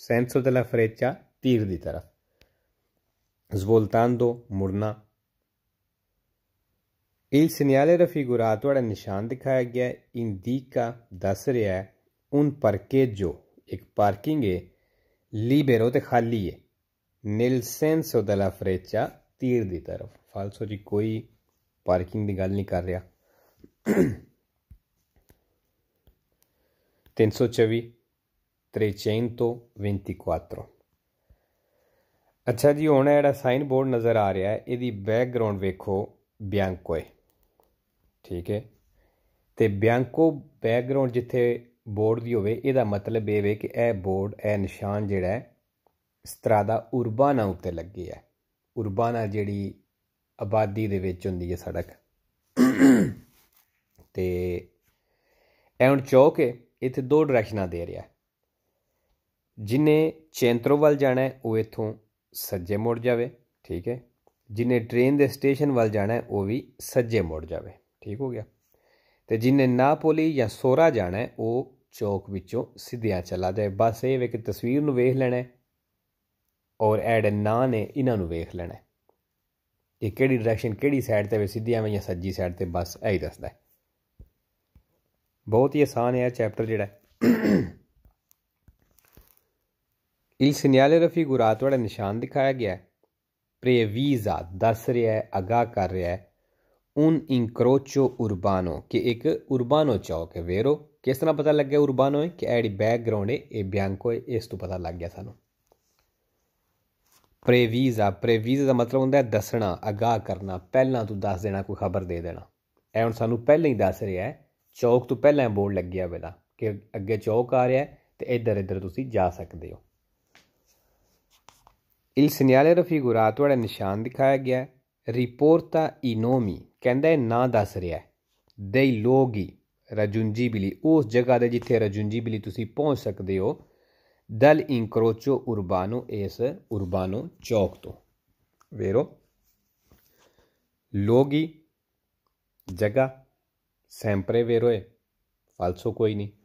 ਸੈਂਸੋ ਦਾ ਫਰੇਚਾ ਤੀਰ ਦੀ ਤਰਫ ਜ਼ਬੋਲਤਾਨ ਦੋ ਮੁੜਨਾ Il segnale raffigurato era ਨਿਸ਼ਾਨ ਦਿਖਾਇਆ ਗਿਆ indica ਦੱਸ ਰਿਹਾ ਹੈ un parcheggio ਇੱਕ ਪਾਰਕਿੰਗ ਹੈ libero ਤੇ ਖਾਲੀ ਹੈ nel senso della freccia ਤੀਰ ਦੀ ਤਰਫ ਫਾਲਸੋ ਜੀ ਕੋਈ ਪਾਰਕਿੰਗ ਦੀ ਗੱਲ ਨਹੀਂ ਕਰ ਰਿਹਾ 324 324 ਅੱਛਾ ਜੀ ਹੁਣ ਜਿਹੜਾ ਸਾਈਨ ਬੋਰਡ ਨਜ਼ਰ ਆ ਰਿਹਾ ਹੈ ਇਹਦੀ ਬੈਕਗ੍ਰਾਉਂਡ ਵੇਖੋ ਬਿਆਂਕੋ ਹੈ ਠੀਕ ਹੈ ਤੇ ਬਿਆਂਕੋ ਬੈਕਗ੍ਰਾਉਂਡ ਜਿੱਥੇ ਬੋਰਡ ਦੀ ਹੋਵੇ ਇਹਦਾ ਮਤਲਬ ਇਹ ਵੇ ਕਿ ਇਹ ਬੋਰਡ ਇਹ ਨਿਸ਼ਾਨ ਜਿਹੜਾ ਹੈ ਦਾ ਉਰਬਾਨਾ ਉੱਤੇ ਲੱਗਿਆ ਹੈ ਉਰਬਾਨ ਆ ਜਿਹੜੀ ਆਬਾਦੀ ਦੇ ਵਿੱਚ ਹੁੰਦੀ ਹੈ ਸੜਕ ਤੇ ਇਹ ਹੁਣ ਚੌਕ ਹੈ ਇੱਥੇ ਦੋ ਡਾਇਰੈਕਸ਼ਨਾਂ ਦੇ ਰਿਹਾ ਜਿਨੇ ਚੈਂਤਰੋ ਵੱਲ ਜਾਣਾ ਹੈ ਉਹ ਇੱਥੋਂ ਸੱਜੇ ਮੁੜ ਜਾਵੇ ਠੀਕ ਹੈ ਜਿਨੇ ਟ੍ਰੇਨ ਦੇ ਸਟੇਸ਼ਨ ਵੱਲ ਜਾਣਾ ਹੈ ਉਹ ਵੀ ਸੱਜੇ ਮੁੜ ਜਾਵੇ ਠੀਕ ਹੋ ਗਿਆ ਤੇ ਜਿਨੇ ਨਾਪੋਲੀ ਜਾਂ ਸੋਰਾ ਜਾਣਾ ਹੈ ਉਹ ਚੌਕ ਵਿੱਚੋਂ ਸਿੱਧਿਆ ਚਲਾ ਜਾਏ ਬਸ ਇਹ ਵੇਖ ਤਸਵੀਰ ਨੂੰ ਵੇਖ ਲੈਣਾ ਔਰ ਐਡ ਨਾ ਨੇ ਇਹਨਾਂ ਨੂੰ ਵੇਖ ਲੈਣਾ ਕਿ ਕਿਹੜੀ ਡਾਇਰੈਕਸ਼ਨ ਕਿਹੜੀ ਸਾਈਡ ਤੇ ਵੇ ਸਿੱਧੀ ਆਵੇਂ ਜਾਂ ਸੱਜੀ ਸਾਈਡ ਤੇ ਬਸ ਐ ਦੱਸਦਾ ਬਹੁਤ ਹੀ ਆਸਾਨ ਹੈ ਚੈਪਟਰ ਜਿਹੜਾ ਸਿਨਿਆਲੇ ਰਫੀ ਗੁਰਾਤ ਵਾਲੇ ਨਿਸ਼ਾਨ ਦਿਖਾਇਆ ਗਿਆ ਹੈ ਵੀਜ਼ਾ ਦੱਸ ਰਿਹਾ ਹੈ ਅਗਾਹ ਕਰ ਰਿਹਾ ਹੈ ਉਨ ਇਨਕਰੋਚੋ ਉਰਬਾਨੋ ਕਿ ਇੱਕ ਉਰਬਾਨੋ ਚੌਕ ਹੈ ਵੇਰੋ ਕਿਸ ਤਰ੍ਹਾਂ ਪਤਾ ਲੱਗਿਆ ਉਰਬਾਨੋ ਹੈ ਕਿ ਐਡੀ ਬੈਕਗ੍ਰਾਉਂਡ ਹੈ ਇਹ ਬਿਆਂਕੋ ਹੈ ਇਸ ਤੋਂ ਪਤਾ ਲੱਗ ਗਿਆ ਸਾਨੂੰ ਪ੍ਰੇਵੀਜ਼ਾ ਪ੍ਰੇਵੀਜ਼ਾ ਦਾ ਮਤਲਬ ਹੁੰਦਾ ਹੈ ਦੱਸਣਾ ਅਗਾਹ ਕਰਨਾ ਪਹਿਲਾਂ ਤੂੰ ਦੱਸ ਦੇਣਾ ਕੋਈ ਖਬਰ ਦੇ ਦੇਣਾ ਇਹ ਹੁਣ ਸਾਨੂੰ ਪਹਿਲਾਂ ਹੀ ਦੱਸ ਰਿਹਾ ਹੈ ਚੌਕ ਤੋਂ ਪਹਿਲਾਂ ਬੋਰਡ ਲੱਗਿਆ ਹੋਇਆ ਕਿ ਅੱਗੇ ਚੌਕ ਆ ਰਿਹਾ ਤੇ ਇੱਧਰ ਇੱਧਰ ਤੁਸੀਂ ਜਾ ਸਕਦੇ ਹੋ ਇਲ ਸਿਨਿਆਲੇ ਰਫੀਗੁਰਾ ਤੁਹਾਡੇ ਨਿਸ਼ਾਨ ਦਿਖਾਇਆ ਗਿਆ ਰਿਪੋਰਟਾ ਇਨੋਮੀ ਕਹਿੰਦਾ ਨਾ ਦੱਸ ਰਿਹਾ ਹੈ ਦੇ ਲੋਗੀ ਰਜੁੰਜੀ ਬਿਲੀ ਉਸ ਜਗ੍ਹਾ ਦੇ ਜਿੱਥੇ ਰਜੁੰਜੀ ਬਿਲੀ ਤੁਸੀਂ ਪਹੁੰਚ ਸਕਦੇ ਹੋ Dal incrocio urbano es urbano Ciocto, vero? Luoghi, jagah, sempre vero è, falso coi ni.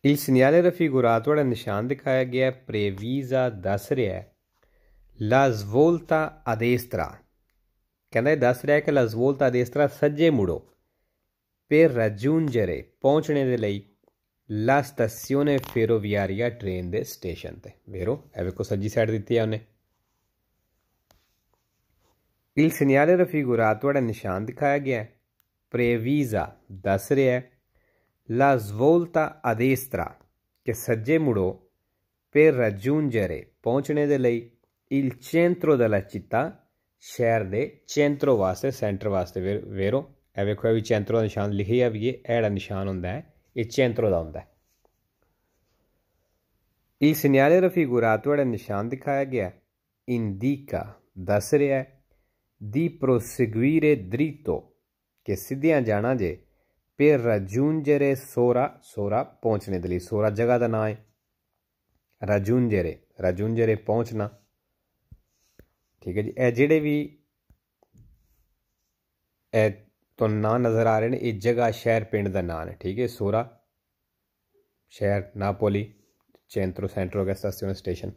Il segnale raffigurato dal niscian dikhaya gaya è previsa ਦੱਸ ਰਿਹਾ ਹੈ la svolta a destra ਕਹਿੰਦਾ ਇਹ ਦੱਸ ਰਿਹਾ ਹੈ ਕਿ la svolta a destra ਸੱਜੇ ਮੁੜੋ per raggiungere pਹੁੰਚਣੇ ਦੇ ਲਈ ਲਾ ਸਟਾzione ferroviaria train ਦੇ ਸਟੇਸ਼ਨ ਤੇ vero ਇਹ ਵੇਖੋ ਸੱਜੀ ਸਾਈਡ ਦਿੱਤੀ ਆ il segnale raffigurato era ਨਿਸ਼ਾਨ ਦਿਖਾਇਆ ਗਿਆ previsa ਦੱਸ ਰਿਹਾ la svolta a destra che sagge ਮੁੜੋ per raggiungere ਪਹੁੰਚਣੇ ਦੇ ਲਈ il centro della città share ਦੇ centro ਵਾਸਤੇ ਸੈਂਟਰ ਵਾਸਤੇ vero ਐ ਵੇਖੋ ਵੀ ਚੈਂਤਰੋ ਦਾ ਨਿਸ਼ਾਨ ਲਿਖਿਆ ਵੀ ਇਹ ਐੜਾ ਨਿਸ਼ਾਨ ਹੁੰਦਾ ਹੈ ਇਹ ਚੈਂਤਰੋ ਦਾ ਹੁੰਦਾ ਹੈ ਇਹ ਸਿਨਿਆਰੇ ਰਫੀ ਗੁਰਾਤਵੜੇ ਨਿਸ਼ਾਨ ਦਿਖਾਇਆ ਗਿਆ ਇੰਦੀਕਾ ਦੱਸ ਰਿਹਾ ਹੈ ਦੀ ਪ੍ਰੋਸੀਗਵੀਰੇ ਦ੍ਰਿਤੋ ਕਿ ਸਿੱਧਿਆਂ ਜਾਣਾ ਜੇ ਪੇ ਰਜੁੰਜਰੇ ਸੋਰਾ ਸੋਰਾ ਪਹੁੰਚਣੇ ਦੇ ਲਈ ਸੋਰਾ ਜਗ੍ਹਾ ਦਾ ਨਾਮ ਹੈ ਰਜੁੰਜਰੇ ਰਜੁੰਜਰੇ ਪਹੁੰਚਣਾ ਠੀਕ ਹੈ ਜੀ ਇਹ ਜਿਹੜੇ ਵੀ ਇਹ ਤੁਹਾਨੂੰ ਨਾਂ ਨਜ਼ਰ ਆ ਰਹੇ ਨੇ ਇਹ ਜਗ੍ਹਾ ਸ਼ਹਿਰ ਪਿੰਡ ਦਾ ਨਾਂ ਹੈ ਠੀਕ ਹੈ ਸੋਰਾ ਸ਼ਹਿਰ ਨਾਪੋਲੀ ਚੈਂਟਰੋ ਸੈਂਟਰੋ ਗੈਸਟਾਸੀਓਨ ਸਟੇਸ਼ਨ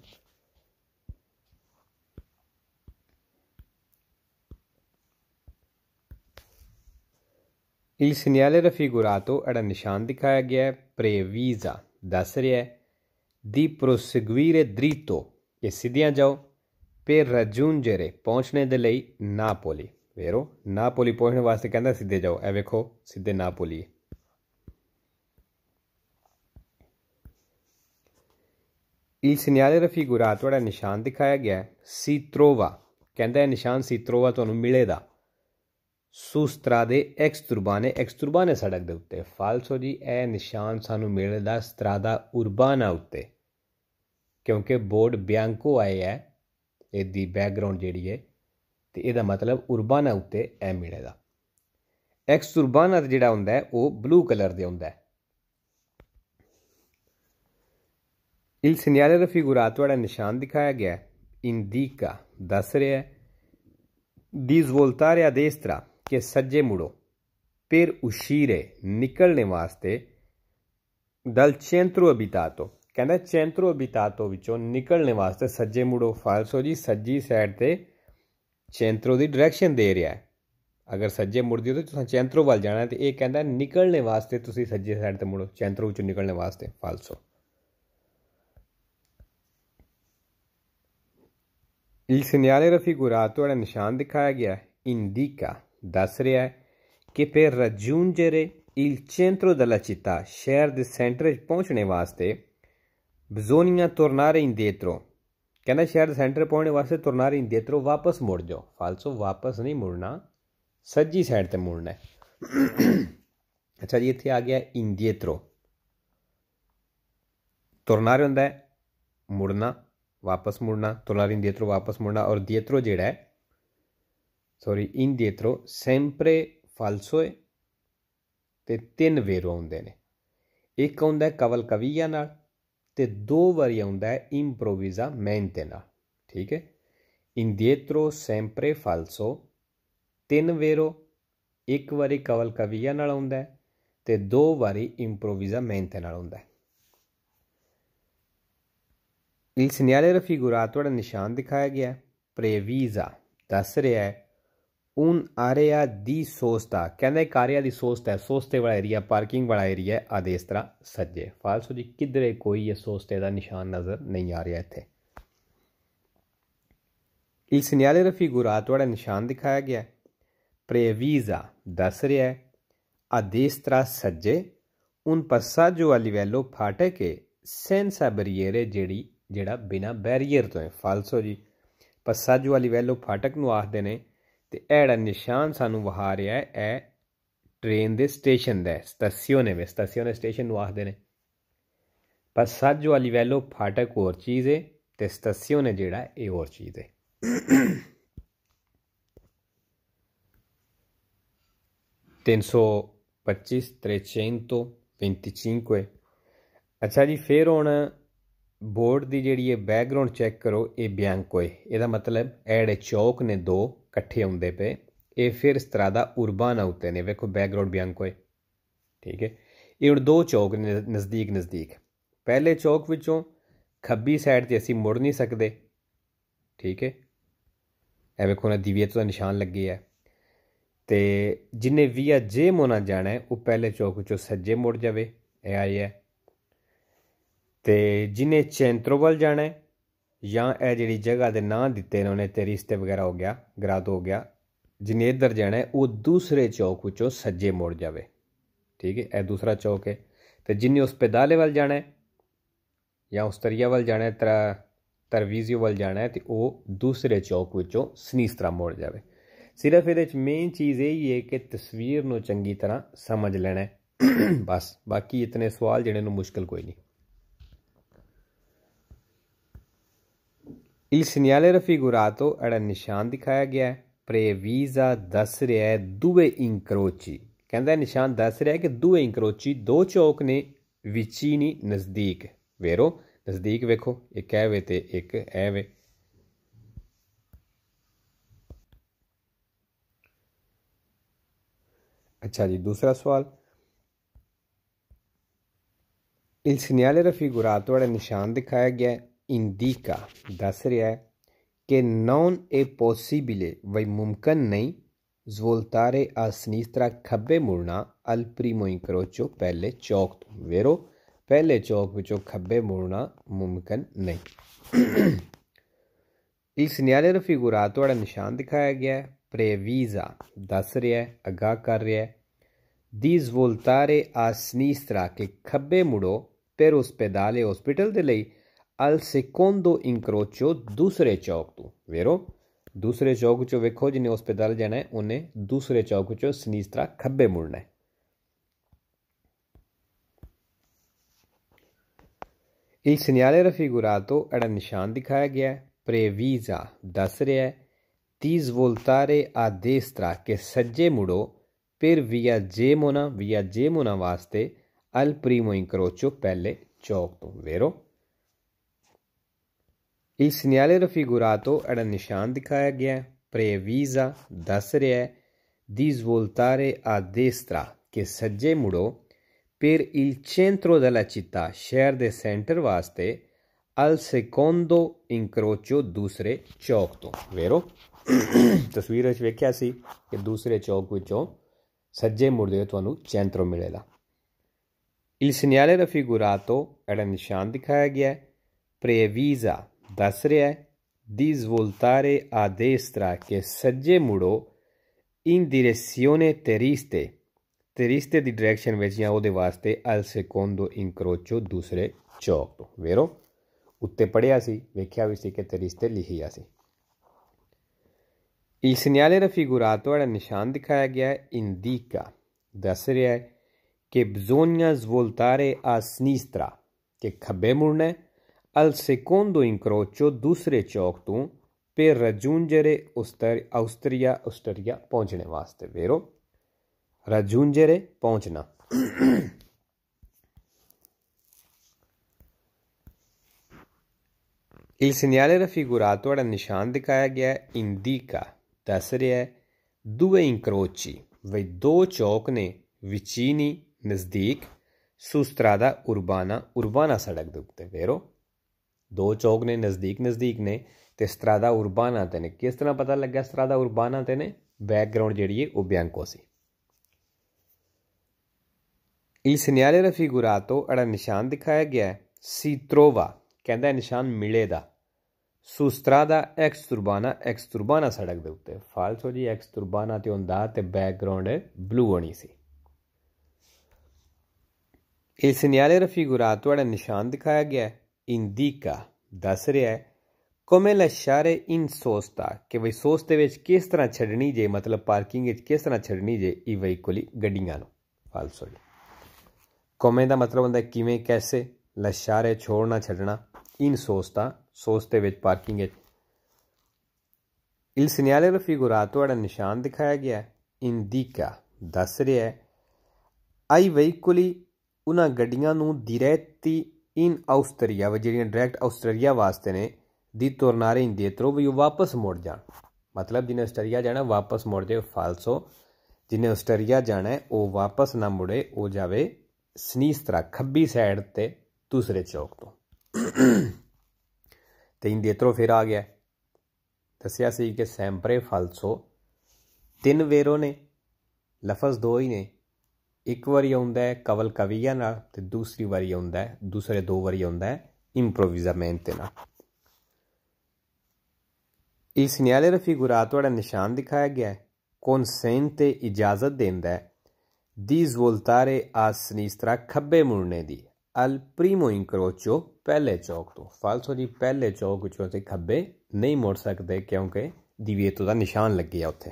Il segnale raffigurato ਅੜਾ ਨਿਸ਼ਾਨ ਦਿਖਾਇਆ ਗਿਆ ਹੈ ਪ੍ਰੇਵੀਜ਼ਾ ਦੱਸ ਰਿਹਾ ਹੈ ਦੀ proseguire ਦ੍ਰੀਤੋ ਕਿ ਸਿੱਧੀਆਂ ਜਾਓ ਰਜੂਨ ਜਰੇ ਪਹੁੰਚਣੇ ਦੇ ਲਈ ਨਾਪੋਲੀ ਵੇਰੋ ਨਾਪੋਲੀ ਪਹੁੰਚਣ ਵਾਸਤੇ ਕਹਿੰਦਾ ਸਿੱਧੇ ਜਾਓ ਐ ਵੇਖੋ ਸਿੱਧੇ ਨਾਪੋਲੀ ਇਲ ਸਿਨਿਆਲੇ ਰਫੀ ਗੁਰਾ ਤੁਹਾਡਾ ਨਿਸ਼ਾਨ ਦਿਖਾਇਆ ਗਿਆ ਸੀਤਰੋਵਾ ਕਹਿੰਦਾ ਇਹ ਨਿਸ਼ਾਨ ਸੀਤਰੋਵਾ ਤੁਹਾਨੂੰ ਮਿਲੇਗਾ ਸੂਸਤਰਾ ਦੇ ਐਕਸ ਤੁਰਬਾਨੇ ਐਕਸ ਤੁਰਬਾਨੇ ਸੜਕ ਦੇ ਉੱਤੇ ਫਾਲਸੋ ਜੀ ਇਹ ਨਿਸ਼ਾਨ ਸਾਨੂੰ ਮਿਲੇਗਾ ਸਤਰਾਦਾ ਉਰਬਾਨਾ ਉੱਤੇ ਕਿਉਂਕਿ ਬੋਰਡ ਬਿਆਂਕੋ ਆਇਆ ਹੈ ਇਹਦੀ ਬੈਕਗ੍ਰਾਉਂਡ ਜਿਹੜੀ ਹੈ ਤੇ ਇਹਦਾ ਮਤਲਬ ਉਰਬਾਨਾ ਉੱਤੇ ਐ ਮਿਲੇਗਾ ਐਕਸ ਉਰਬਾਨਾ ਜਿਹੜਾ ਹੁੰਦਾ ਹੈ ਉਹ ਬਲੂ ਕਲਰ ਦੇ ਹੁੰਦਾ ਹੈ ਇਲ ਸਿਨਿਆਲੇ ਦਾ ਫਿਗੂਰਾਤ ਵਾਲਾ ਨਿਸ਼ਾਨ ਦਿਖਾਇਆ ਗਿਆ ਇੰਦੀਕਾ ਦੱਸ ਰਿਹਾ ਹੈ ਦੀਜ਼ ਵੋਲਤਾਰ ਆ ਕਿ ਸੱਜੇ ਮੁੜੋ ਫਿਰ ਉਸ਼ੀਰੇ ਨਿਕਲਣੇ ਵਾਸਤੇ ਦਲ ਚੈਂਤਰੋ ਅਬਿਤਾਤੋ ਕਹਿੰਦਾ ਚੈਂਤਰੋ ਅਬਿਤਾਤੋ ਵਿੱਚੋਂ ਨਿਕਲਣੇ ਵਾਸਤੇ ਸੱਜੇ ਮੁੜੋ ਫਾਲਸੋ ਜੀ ਸੱਜੀ ਸਾਈਡ ਤੇ ਚੈਂਤਰੋ ਦੀ ਡਾਇਰੈਕਸ਼ਨ ਦੇ ਰਿਹਾ ਹੈ ਅਗਰ ਸੱਜੇ ਮੁੜਦੇ ਹੋ ਤਾਂ ਤੁਸੀਂ ਚੈਂਤਰੋ ਵੱਲ ਜਾਣਾ ਤੇ ਇਹ ਕਹਿੰਦਾ ਨਿਕਲਣੇ ਵਾਸਤੇ ਤੁਸੀਂ ਸੱਜੇ ਸਾਈਡ ਤੇ ਮੁੜੋ ਚੈਂਤਰੋ ਵਿੱਚੋਂ ਨਿਕਲਣੇ ਵਾਸਤੇ ਫਾਲਸੋ Il segnale raffigurato alla ਨਿਸ਼ਾਨ ਦਿਖਾਇਆ ਗਿਆ ਇੰਡੀਕਾ ਦੱਸ ਰਿਹਾ ਹੈ ਕਿ per raggiungere il centro della città ਸ਼ਹਿਰ ਦੇ ਸੈਂਟਰ ਵਿੱਚ ਪਹੁੰਚਣੇ ਵਾਸਤੇ ਤੁਰਨਾ ਰਹੀਂ ਦੇਤਰੋ ਕਹਿੰਦਾ ਸ਼ਹਿਰ ਦੇ ਸੈਂਟਰ ਪਹੁੰਚਣ ਵਾਸਤੇ ਤੁਰਨਾਰੀ ਦੇਤਰੋ ਵਾਪਸ ਮੁੜ ਜਾਓ ਫਾਲਸੋ ਵਾਪਸ ਨਹੀਂ ਮੁੜਨਾ ਸੱਜੀ ਸਾਈਡ ਤੇ ਮੁੜਨਾ ਹੈ ਅੱਛਾ ਜੀ ਇੱਥੇ ਆ ਗਿਆ ਇੰਡੀਏਤਰੋ ਤੁਰਨਾਰੇ ਹੁੰਦਾ ਹੈ ਮੁੜਨਾ ਵਾਪਸ ਮੁੜਨਾ ਤੁਰਨਾਰੀ ਇੰਡੀਏਤਰੋ ਵਾਪਸ ਮੁੜਨਾ ਔਰ ਦੀਏਤਰੋ ਜਿਹੜਾ ਹੈ ਸੌਰੀ ਇੰਡੀਏਤਰੋ ਸੈਂਪਰੇ ਫਾਲਸੋ ਫਾਲਸੋਏ ਤੇ ਤਿੰਨ ਵੇਰ ਹੁੰਦੇ ਨੇ ਇੱਕ ਹੁੰਦਾ ਕਵਲ ਕਵੀਆ ਨਾਲ ਤੇ ਦੋ ਵਾਰੀ ਆਉਂਦਾ ਹੈ ਇੰਪਰੋਵਿਜ਼ਾ ਮੈਂਟੇਨਾ ਠੀਕ ਹੈ ਇੰਦੇਤਰੋ ਸੈਂਪਰੇ ਫਾਲਸੋ ਤਿੰਨ ਵੇਰੋ ਇੱਕ ਵਾਰੀ ਕਵਲ ਕਵੀਆ ਨਾਲ ਆਉਂਦਾ ਹੈ ਤੇ ਦੋ ਵਾਰੀ ਇੰਪਰੋਵਿਜ਼ਾ ਮੈਂਟੇ ਨਾਲ ਆਉਂਦਾ ਹੈ ਇਸ ਨਿਆਲੇ ਰਫੀਗੁਰਾਤ ਵੜਾ ਨਿਸ਼ਾਨ ਦਿਖਾਇਆ ਗਿਆ ਹੈ ਪ੍ਰੇਵੀਜ਼ਾ ਦੱਸ ਰਿਹਾ ਹੈ ਉਨ ਆਰਿਆ ਦੀ ਸੋਸਤਾ ਕਹਿੰਦੇ ਕਾਰਿਆ ਦੀ ਸੋਸਤਾ ਹੈ ਸੋਸਤੇ ਵਾਲਾ ਏਰੀਆ ਪਾਰਕਿੰਗ ਵਾਲਾ ਏਰੀਆ ਆਦੇ ਇਸ ਤਰ੍ਹਾਂ ਸੱਜੇ ਫਾਲਸੋ ਜੀ ਕਿਧਰੇ ਕੋਈ ਇਹ ਸੋਸਤੇ ਦਾ ਨਿਸ਼ਾਨ ਨਜ਼ਰ ਨਹੀਂ ਆ ਰਿਹਾ ਇੱਥੇ ਇਲ ਸਿਨਿਆਲੇ raffigurato è la ਨਿਸ਼ਾਨ ਦਿਖਾਇਆ ਗਿਆ ਹੈ previsa ਦੱਸ ਰਿਹਾ ਹੈ ਇਸ ਤਰ੍ਹਾਂ ਸੱਜੇ ਉਨ ਜੋ ਵਾਲੀ ਵੈਲੋ ਫਾਟੇ ਕੇ ਸੈਂਸਾ ਬਰੀਅਰੇ ਜਿਹੜੀ ਜਿਹੜਾ ਬਿਨਾ ਬੈਰੀਅਰ ਤੋਂ ਹੈ ਫਾਲਸੋ ਜੀ ਜੋ ਵਾਲੀ ਵੈਲੋ ਫਾਟਕ ਨੂੰ ਆਖਦੇ ਨੇ ਤੇ ਇਹ ਜਿਹੜਾ ਨਿਸ਼ਾਨ ਸਾਨੂੰ ਵਹਾ ਰਿਹਾ ਹੈ ਇਹ ਟ੍ਰੇਨ ਦੇ ਸਟੇਸ਼ਨ ਦਾ ਸਟੇਸ਼ਨੇ ਵਿੱਚ ਸਟੇਸ਼ਨੇ ਸਟੇਸ਼ਨ ਨੂੰ ਆਖਦੇ ਨੇ ਪਰ ਸੱਜ ਵਾਲੀ ਵੈਲੋ ਫਾਟਕ ਹੋਰ ਚੀਜ਼ ਹੈ ਤੇ ਨੇ ਜਿਹੜਾ ਇਹ ਹੋਰ ਚੀਜ਼ ਹੈ ਤਿੰਨ ਸੌ 325 ਅੱਛਾ ਜੀ ਫੇਰ ਹੁਣ ਬੋਰਡ ਦੀ ਜਿਹੜੀ ਇਹ ਬੈਕਗ੍ਰਾਉਂਡ ਚੈੱਕ ਕਰੋ ਇਹ ਬਿਆੰਕੋ ਹੈ ਇਹਦਾ ਮਤਲਬ ਐਡ ਚੌਕ ਨੇ ਦੋ ਇਕੱਠੇ ਆਉਂਦੇ ਪਏ ਇਹ ਫਿਰ ਇਸ ਤਰ੍ਹਾਂ ਦਾ ਉਰਬਾਨ ਆਉਤੇ ਨੇ ਵੇਖੋ ਬੈਕਗ੍ਰਾਉਂਡ ਬਿਆੰਕੋ ਹੈ ਠੀਕ ਹੈ ਇਹ ਹੁਣ ਦੋ ਚੌਕ ਨਜ਼ਦੀਕ ਨਜ਼ਦੀਕ ਪਹਿਲੇ ਚੌਕ ਵਿੱਚੋਂ ਖੱਬੀ ਸਾਈਡ ਤੇ ਅਸੀਂ ਮੁੜ ਨਹੀਂ ਸਕਦੇ ਠੀਕ ਹੈ ਇਹ ਵੇਖੋ ਨਾ ਦੀਵੀਅਤ ਦਾ ਨਿਸ਼ਾਨ ਲੱਗੇ ਹੈ ਤੇ ਜਿਨੇ ਆ ਜੇ ਮੋਨਾ ਜਾਣਾ ਹੈ ਉਹ ਪਹਿਲੇ ਚੌਕ ਵਿੱਚੋਂ ਸੱਜੇ ਮੁੜ ਜਾਵੇ ਇਹ ਆਈ ਹੈ ਤੇ ਜਿਨੇ ਚੈਂਤਰੋਵਲ ਜਾਣਾ ਹੈ ਜਾਂ ਇਹ ਜਿਹੜੀ ਜਗ੍ਹਾ ਦੇ ਨਾਂ ਦਿੱਤੇ ਨੇ ਉਹਨੇ ਤੇ ਰਿਸ਼ਤੇ ਵਗੈਰਾ ਹੋ ਗਿਆ ਗਰਾਦ ਹੋ ਗਿਆ ਜਿਨੇ ਇੱਧਰ ਜਾਣਾ ਉਹ ਦੂਸਰੇ ਚੌਕ ਵਿੱਚੋਂ ਸੱਜੇ ਮੁੜ ਜਾਵੇ ਠੀਕ ਹੈ ਇਹ ਦੂਸਰਾ ਚੌਕ ਹੈ ਤੇ ਜਿੰਨੇ ਉਸ ਪੈਦਾਲੇ ਵੱਲ ਜਾਣਾ ਜਾਂ ਉਸ ਤਰੀਆ ਵੱਲ ਜਾਣਾ ਹੈ ਤਰਵੀਜ਼ੀ ਵੱਲ ਜਾਣਾ ਹੈ ਤੇ ਉਹ ਦੂਸਰੇ ਚੌਕ ਵਿੱਚੋਂ ਸਨੀਸਤਰਾ ਮੁੜ ਜਾਵੇ ਸਿਰਫ ਇਹਦੇ ਵਿੱਚ ਮੇਨ ਚੀਜ਼ ਇਹ ਹੈ ਕਿ ਤਸਵੀਰ ਨੂੰ ਚੰਗੀ ਤਰ੍ਹਾਂ ਸਮਝ ਲੈਣਾ ਬਸ ਬਾਕੀ ਇਤਨੇ ਸਵਾਲ ਜਿਹੜੇ ਨੂੰ ਮੁਸ਼ਕਲ ਕੋਈ ਨਹੀਂ Il segnale raffigurato era il ਨਿਸ਼ਾਨ ਦਿਖਾਇਆ ਗਿਆ ਹੈ ਪ੍ਰੇਵੀਜ਼ਾ ਦੱਸ ਰਿਹਾ ਹੈ ਦੂਏ ਇਨਕਰੋਚੀ ਕਹਿੰਦਾ ਨਿਸ਼ਾਨ ਦੱਸ ਰਿਹਾ ਹੈ ਕਿ ਦੂਏ ਇਨਕਰੋਚੀ ਦੋ ਚੌਕ ਨੇ ਵਿਚੀਨੀ ਨਜ਼ਦੀਕ ਵੇਰੋ ਨਜ਼ਦੀਕ ਵੇਖੋ ਇੱਕ ਐ ਵੇ ਤੇ ਇੱਕ ਐ ਵੇ अच्छा जी दूसरा सवाल इल सिनियाले रफी गुरातोड़ा निशान दिखाया गया है ਇੰਡੀਕਾ ਦੱਸ ਰਿਹਾ ਹੈ ਕਿ ਨੌਨ è possibile ਵਈ ਮੁਮਕਨ ਨਹੀਂ ਜ਼ਵੋਲਤਾਰੇ ਆ ਖੱਬੇ ਮੁੜਨਾ ਅਲ ਪ੍ਰੀਮੋ ਇਨਕਰੋਚੋ ਪਹਿਲੇ ਚੌਕ ਤੋਂ ਵੇਰੋ ਪਹਿਲੇ ਚੌਕ ਵਿੱਚੋਂ ਖੱਬੇ ਮੁੜਨਾ ਮੁਮਕਨ ਨਹੀਂ Il segnale raffigurato ਤੁਹਾਡਾ ਨਿਸ਼ਾਨ ਦਿਖਾਇਆ ਗਿਆ ਪ੍ਰੇਵੀਜ਼ਾ ਦੱਸ ਰਿਹਾ ਹੈ ਅਗਾਹ ਕਰ ਰਿਹਾ ਹੈ di ਵੋਲਤਾਰੇ a ਕੇ ਖੱਬੇ ਮੁੜੋ per ospedale ਹਸਪੀਟਲ ਦੇ ਲਈ al secondo incrocio ਦੂਸਰੇ ਚੌਕ ਤੋਂ ਵੇਰੋ ਦੂਸਰੇ ਚੌਕ ਚੋਂ ਵੇਖੋ ਜਿਹਨੇ ਹਸਪਤਾਲ ਜਾਣਾ ਹੈ ਉਹਨੇ ਦੂਸਰੇ ਚੌਕ ਚੋਂ ਸਨੀਸ ਤਰ੍ਹਾਂ ਖੱਬੇ ਮੁੜਨਾ ਹੈ Il segnale raffigurato era nishan dikhaya gaya hai previsa das reha hai तीस वोल्तारे आदेश त्रा के सज्जे मुड़ो फिर विया जे मोना विया जे मोना वास्ते अल प्रीमो इंक्रोचो पहले चौक तो वेरो ਇਹ ਸਿਨਿਆਲੇ ਰਫੀਗੁਰਾਤੋ ਅੜਾ ਨਿਸ਼ਾਨ ਦਿਖਾਇਆ ਗਿਆ ਪ੍ਰੇਵੀਜ਼ਾ ਦੱਸ ਰਿਹਾ ਹੈ ਦੀਸ ਵੋਲਟਾਰੇ ਆ ਦੇਸਤਰਾ ਕਿ ਸੱਜੇ ਮੁੜੋ ਫਿਰ ਇਲ ਚੈਂਟਰੋ ਦਲਾ ਚਿੱਤਾ ਸ਼ਹਿਰ ਦੇ ਸੈਂਟਰ ਵਾਸਤੇ ਅਲ ਸੈਕੋਂਡੋ ਇਨਕਰੋਚੋ ਦੂਸਰੇ ਚੌਕ ਤੋਂ ਵੇਰੋ ਤਸਵੀਰ ਵਿੱਚ ਵੇਖਿਆ ਸੀ ਕਿ ਦੂਸਰੇ ਚੌਕ ਵਿੱਚੋਂ ਸੱਜੇ ਮੁੜਦੇ ਹੋ ਤੁਹਾਨੂੰ ਚੈਂਟਰੋ ਮਿਲੇਗਾ ਇਲ ਸਿਨਿਆਲੇ ਫਿਗੂਰਾਤੋ ਐਡਾ ਨਿਸ਼ਾਨ ਦਿਖਾਇਆ ਗਿਆ ਹੈ ਪ੍ਰੇਵੀਜ਼ਾ ਦੱਸ ਰਿਹਾ ਹੈ ਦੀਸ ਵੋਲਤਾਰੇ ਆਦੇਸਤਰਾ ਕੇ ਸੱਜੇ ਮੁੜੋ ਇਨ ਡਾਇਰੈਕਸ਼ਨੇ ਤੇਰੀਸਤੇ ਤੇਰੀਸਤੇ ਦੀ ਡਾਇਰੈਕਸ਼ਨ ਵਿੱਚ ਜਾਂ ਉਹਦੇ ਵਾਸਤੇ ਅਲ ਸੇਕੋਂਡੋ ਇਨਕਰੋਚੋ ਦੂਸਰੇ ਚੌਕ ਤੋਂ ਵੇਰੋ ਉੱਤੇ ਪੜਿਆ ਸੀ ਵੇਖਿਆ ਵੀ ਸੀ ਕਿ ਤੇਰੀਸਤੇ ਲਿਖਿਆ ਸੀ ਇਲ ਸਿਨਿਆਲੇ ਰਫੀਗੁਰਾਤੋ ਵਾਲਾ ਨਿਸ਼ਾਨ ਦਿਖਾਇਆ ਗਿਆ ਹੈ ਇੰਦੀਕਾ ਦੱਸ ਰਿਹਾ ਹੈ ਕਿ ਬਜ਼ੋਨੀਆਸ ਵੋਲਤਾਰੇ ਆਸਨੀਸਤਰਾ ਕਿ ਖੱਬੇ ਮੁੜਨੇ al secondo incrocio dusre chok tu per raggiungere Oster- Austria Austria pochne vaste vero raggiungere pochna il segnale raffigurato era nishan dikhaya gaya indica tasre due incroci ve do chowk ne vicini nazdik su strada urbana urbana sadak dukte vero ਦੋ ਚੌਕ ਨੇ ਨਜ਼ਦੀਕ ਨਜ਼ਦੀਕ ਨੇ ਤੇ ਸਤਰਾਦਾ ਉਰਬਾਨਾ ਤੇ ਨੇ ਕਿਸ ਤਰ੍ਹਾਂ ਪਤਾ ਲੱਗਾ ਸਤਰਾਦਾ ਉਰਬਾਨਾ ਤੇ ਨੇ ਬੈਕਗ੍ਰਾਉਂਡ ਜਿਹੜੀ ਹੈ ਉਹ ਬਿਆਂਕੋ ਸੀ Il segnale ਤੋਂ ਅੜਾ ਨਿਸ਼ਾਨ ਦਿਖਾਇਆ ਗਿਆ ਹੈ ਸੀ ਤਰੋਵਾ ਕਹਿੰਦਾ ਨਿਸ਼ਾਨ ਮਿਲੇ ਦਾ ਸੁਸਤਰਾਦਾ ਐਕਸ ਤੁਰਬਾਨਾ ਐਕਸ ਤੁਰਬਾਨਾ ਸੜਕ ਦੇ ਉੱਤੇ ਹੋ ਜੀ ਐਕਸ ਤੁਰਬਾਨਾ ਤੇ ਹੁੰਦਾ ਤੇ ਬੈਕਗ੍ਰਾਉਂਡ ਬਲੂ ਹੋਣੀ ਸੀ Il ਰਫੀਗੁਰਾ ਤੋਂ ਅੜਾ ਨਿਸ਼ਾਨ ਦਿਖਾਇਆ ਗਿਆ ਇੰਦੀਕਾ ਦੱਸ ਰਿਹਾ ਹੈ ਕੋਮੇਲ ਅਸ਼ਾਰੇ ਇਨ ਸੋਸਤਾ ਕਿ ਵਈ ਸੋਸ ਦੇ ਵਿੱਚ ਕਿਸ ਤਰ੍ਹਾਂ ਛੱਡਣੀ ਜੇ ਮਤਲਬ ਪਾਰਕਿੰਗ ਵਿੱਚ ਕਿਸ ਤਰ੍ਹਾਂ ਛੱਡਣੀ ਜੇ ਈ ਵਹੀਕਲੀ ਗੱਡੀਆਂ ਨੂੰ ਆਲਸੋ ਕੋਮੇ ਦਾ ਮਤਲਬ ਹੁੰਦਾ ਕਿਵੇਂ ਕੈਸੇ ਲਸ਼ਾਰੇ ਛੋੜਨਾ ਛੱਡਣਾ ਇਨ ਸੋਸਤਾ ਸੋਸ ਦੇ ਵਿੱਚ ਪਾਰਕਿੰਗ ਵਿੱਚ ਇਲ ਸਿਨਿਆਲੇ ਦਾ ਫਿਗੂਰਾਤੋ ਵਾਲਾ ਨਿਸ਼ਾਨ ਦਿਖਾਇਆ ਗਿਆ ਹੈ ਇੰਦੀਕਾ ਦੱਸ ਰਿਹਾ ਹੈ ਆਈ ਵਹੀਕਲੀ ਉਹਨਾਂ ਗੱਡੀਆਂ ਨੂੰ ਦਿਰੈਤੀ ਇਨ ਆਸਟਰੀਆ ਵਾ ਜਿਹੜੀਆਂ ਡਾਇਰੈਕਟ ਆਸਟਰੀਆ ਵਾਸਤੇ ਨੇ ਦੀ ਤੁਰਨਾਰੇ ਇੰਦੇ ਤਰੋ ਵੀ ਵਾਪਸ ਮੁੜ ਜਾਣ ਮਤਲਬ ਜਿਹਨੇ ਆਸਟਰੀਆ ਜਾਣਾ ਵਾਪਸ ਮੁੜ ਜਾਏ ਫਾਲਸੋ ਜਿਹਨੇ ਆਸਟਰੀਆ ਜਾਣਾ ਉਹ ਵਾਪਸ ਨਾ ਮੁੜੇ ਉਹ ਜਾਵੇ ਸਨੀਸਤਰਾ ਖੱਬੀ ਸਾਈਡ ਤੇ ਦੂਸਰੇ ਚੌਕ ਤੋਂ ਤੇ ਇੰਦੇ ਤਰੋ ਫਿਰ ਆ ਗਿਆ ਦੱਸਿਆ ਸੀ ਕਿ ਸੈਂਪਰੇ ਫਾਲਸੋ ਤਿੰਨ ਵੇਰੋ ਨੇ ਲਫ਼ਜ਼ ਦੋ ਹੀ ਨੇ ਇੱਕ ਵਾਰੀ ਆਉਂਦਾ ਹੈ ਕਵਲ ਕਵੀਆ ਨਾਲ ਤੇ ਦੂਸਰੀ ਵਾਰੀ ਆਉਂਦਾ ਹੈ ਦੂਸਰੇ ਦੋ ਵਾਰੀ ਆਉਂਦਾ ਹੈ ਇੰਪਰੋਵਿਜ਼ਾਮੈਂਟ ਨਾਲ ਇਸ ਨਿਆਲੇ ਰਫੀਗੁਰਾਤ ਤੁਹਾਡਾ ਨਿਸ਼ਾਨ ਦਿਖਾਇਆ ਗਿਆ ਹੈ ਕੌਨਸੈਂਟ ਤੇ ਇਜਾਜ਼ਤ ਦਿੰਦਾ ਹੈ ਦੀਜ਼ ਵੋਲਤਾਰੇ ਆਸਨੀ ਖੱਬੇ ਮੁੜਨੇ ਦੀ ਅਲ ਪ੍ਰੀਮੋ ਇਨਕਰੋਚੋ ਪਹਿਲੇ ਚੌਕ ਤੋਂ ਫਾਲਸੋ ਜੀ ਪਹਿਲੇ ਚੌਕ ਚੋਂ ਤੇ ਖੱਬੇ ਨਹੀਂ ਮੁੜ ਸਕਦੇ ਕਿਉਂਕਿ ਦੀਵੇਤੋ ਦਾ ਨਿਸ਼ਾਨ ਲੱਗਿਆ ਉੱਥੇ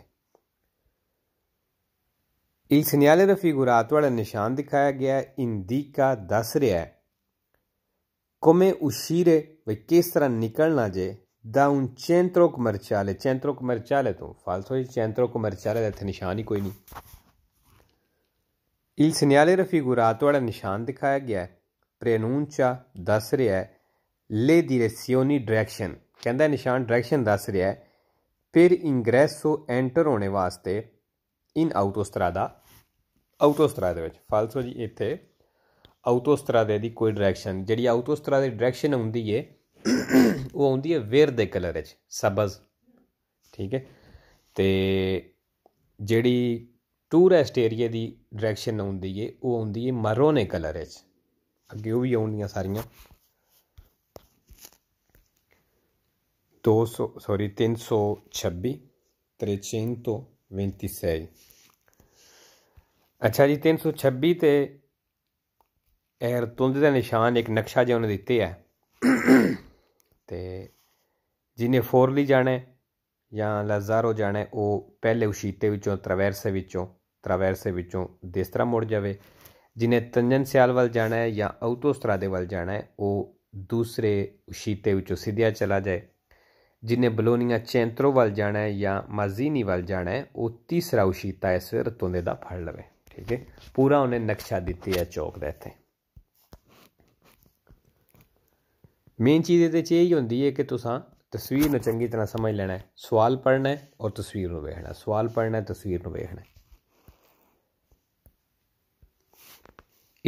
ਇਸ ਨਿਆਲੇ ਦਾ ਫਿਗੂਰਾਤ ਵਾਲਾ ਨਿਸ਼ਾਨ ਦਿਖਾਇਆ ਗਿਆ ਇੰਦੀਕਾ ਦੱਸ ਰਿਹਾ ਹੈ ਕਮੇ ਉਸ਼ੀਰੇ ਵੀ ਕਿਸ ਤਰ੍ਹਾਂ ਨਿਕਲਣਾ ਜੇ ਦਾਉਂ ਚੈਂਤਰੋ ਕਮਰਚਾਲੇ ਚੈਂਤਰੋ ਕਮਰਚਾਲੇ ਤੋਂ ਫਾਲਸੋ ਜੀ ਚੈਂਤਰੋ ਕਮਰਚਾਲੇ ਦਾ ਇੱਥੇ ਨਿਸ਼ਾਨ ਹੀ ਕੋਈ ਨਹੀਂ ਇਸ ਨਿਆਲੇ ਦਾ ਫਿਗੂਰਾਤ ਵਾਲਾ ਨਿਸ਼ਾਨ ਦਿਖਾਇਆ ਗਿਆ ਪ੍ਰੇਨੂਨ ਪ੍ਰੇਨੂੰਚਾ ਦੱਸ ਰਿਹਾ ਹੈ ਲੇ ਡਾਇਰੈਕਸ਼ਨੀ ਡਾਇਰੈਕਸ਼ਨ ਕਹਿੰਦਾ ਨਿਸ਼ਾਨ ਡਾਇਰੈਕਸ਼ਨ ਦੱਸ ਰਿਹਾ ਹੈ ਫਿਰ ਇੰਗਰੈਸੋ ਐਂਟਰ ਹੋਣੇ ਵਾਸਤੇ ਇਨ ਆਊਟੋਸਟਰਾਦਾ ਦੇ ਵਿੱਚ ਫਾਲਸੋ ਜੀ ਇੱਥੇ ਆਊਟੋਸਟਰਾਦੇ ਦੀ ਕੋਈ ਡਾਇਰੈਕਸ਼ਨ ਜਿਹੜੀ ਆਊਟੋਸਟਰਾਦੇ ਦੀ ਡਾਇਰੈਕਸ਼ਨ ਹੁੰਦੀ ਏ ਉਹ ਆਉਂਦੀ ਏ ਵੇਰ ਦੇ ਕਲਰ ਵਿੱਚ ਸਬਜ਼ ਠੀਕ ਹੈ ਤੇ ਜਿਹੜੀ ਟੂਰਿਸਟ ਏਰੀਆ ਦੀ ਡਾਇਰੈਕਸ਼ਨ ਹੁੰਦੀ ਏ ਉਹ ਆਉਂਦੀ ਏ ਮਰੋਨੇ ਕਲਰ ਵਿੱਚ ਅੱਗੇ ਉਹ ਵੀ ਆਉਣੀਆਂ ਸਾਰੀਆਂ 200 ਸੌਰੀ 326 ਤ੍ਰਿਚਿੰਗ ਤੋਂ 26 ਅੱਛਾ ਜੀ 326 ਤੇ ਐਰ ਤੁੰਦ ਦੇ ਨਿਸ਼ਾਨ ਇੱਕ ਨਕਸ਼ਾ ਜਿਹਾ ਉਹਨੇ ਦਿੱਤੇ ਆ ਤੇ ਜਿਨੇ ਫੋਰਲੀ ਜਾਣਾ ਜਾਂ ਲਾਜ਼ਾਰੋ ਜਾਣਾ ਉਹ ਪਹਿਲੇ ਉਸ਼ੀਤੇ ਵਿੱਚੋਂ ਤਰਾਵੈਰਸੇ ਵਿੱਚੋਂ ਤਰਾਵੈਰਸੇ ਵਿੱਚੋਂ ਤਰ੍ਹਾਂ ਮੁੜ ਜਾਵੇ ਜਿਨੇ ਤੰਜਨ ਸਿਆਲ ਵੱਲ ਜਾਣਾ ਹੈ ਜਾਂ ਆਉਤੋਸਤਰਾ ਦੇ ਵੱਲ ਜਾਣਾ ਹੈ ਉਹ ਦੂਸਰੇ ਉਸ਼ੀਤੇ ਵਿੱਚੋਂ ਸਿੱਧਿਆ ਚਲਾ ਜਾਏ ਜਿਨੇ ਬਲੋਨੀਆ ਚੈਂਤਰੋ ਵੱਲ ਜਾਣਾ ਹੈ ਜਾਂ ਮਾਜ਼ੀਨੀ ਵੱਲ ਜਾਣਾ ਹੈ ਉਹ ਤੀਸਰਾ ਉਸ਼ੀਤਾ ਇਸ ਰਤੋਂ ਦੇ ਦਾ ਫੜ ਲਵੇ ਠੀਕ ਹੈ ਪੂਰਾ ਉਹਨੇ ਨਕਸ਼ਾ ਦਿੱਤੀ ਹੈ ਚੌਕ ਦਾ ਇੱਥੇ ਮੇਨ ਚੀਜ਼ ਇਹਦੇ 'ਚ ਇਹ ਹੁੰਦੀ ਹੈ ਕਿ ਤੁਸੀਂ ਤਸਵੀਰ ਨੂੰ ਚੰਗੀ ਤਰ੍ਹਾਂ ਸਮਝ ਲੈਣਾ ਹੈ ਸਵਾਲ ਪੜ੍ਹਨਾ ਹੈ ਔਰ ਤਸਵੀਰ ਨੂੰ ਵੇਖਣਾ ਸਵਾਲ ਪੜ੍ਹਨਾ ਹੈ ਤਸਵੀਰ ਨੂੰ ਵੇਖਣਾ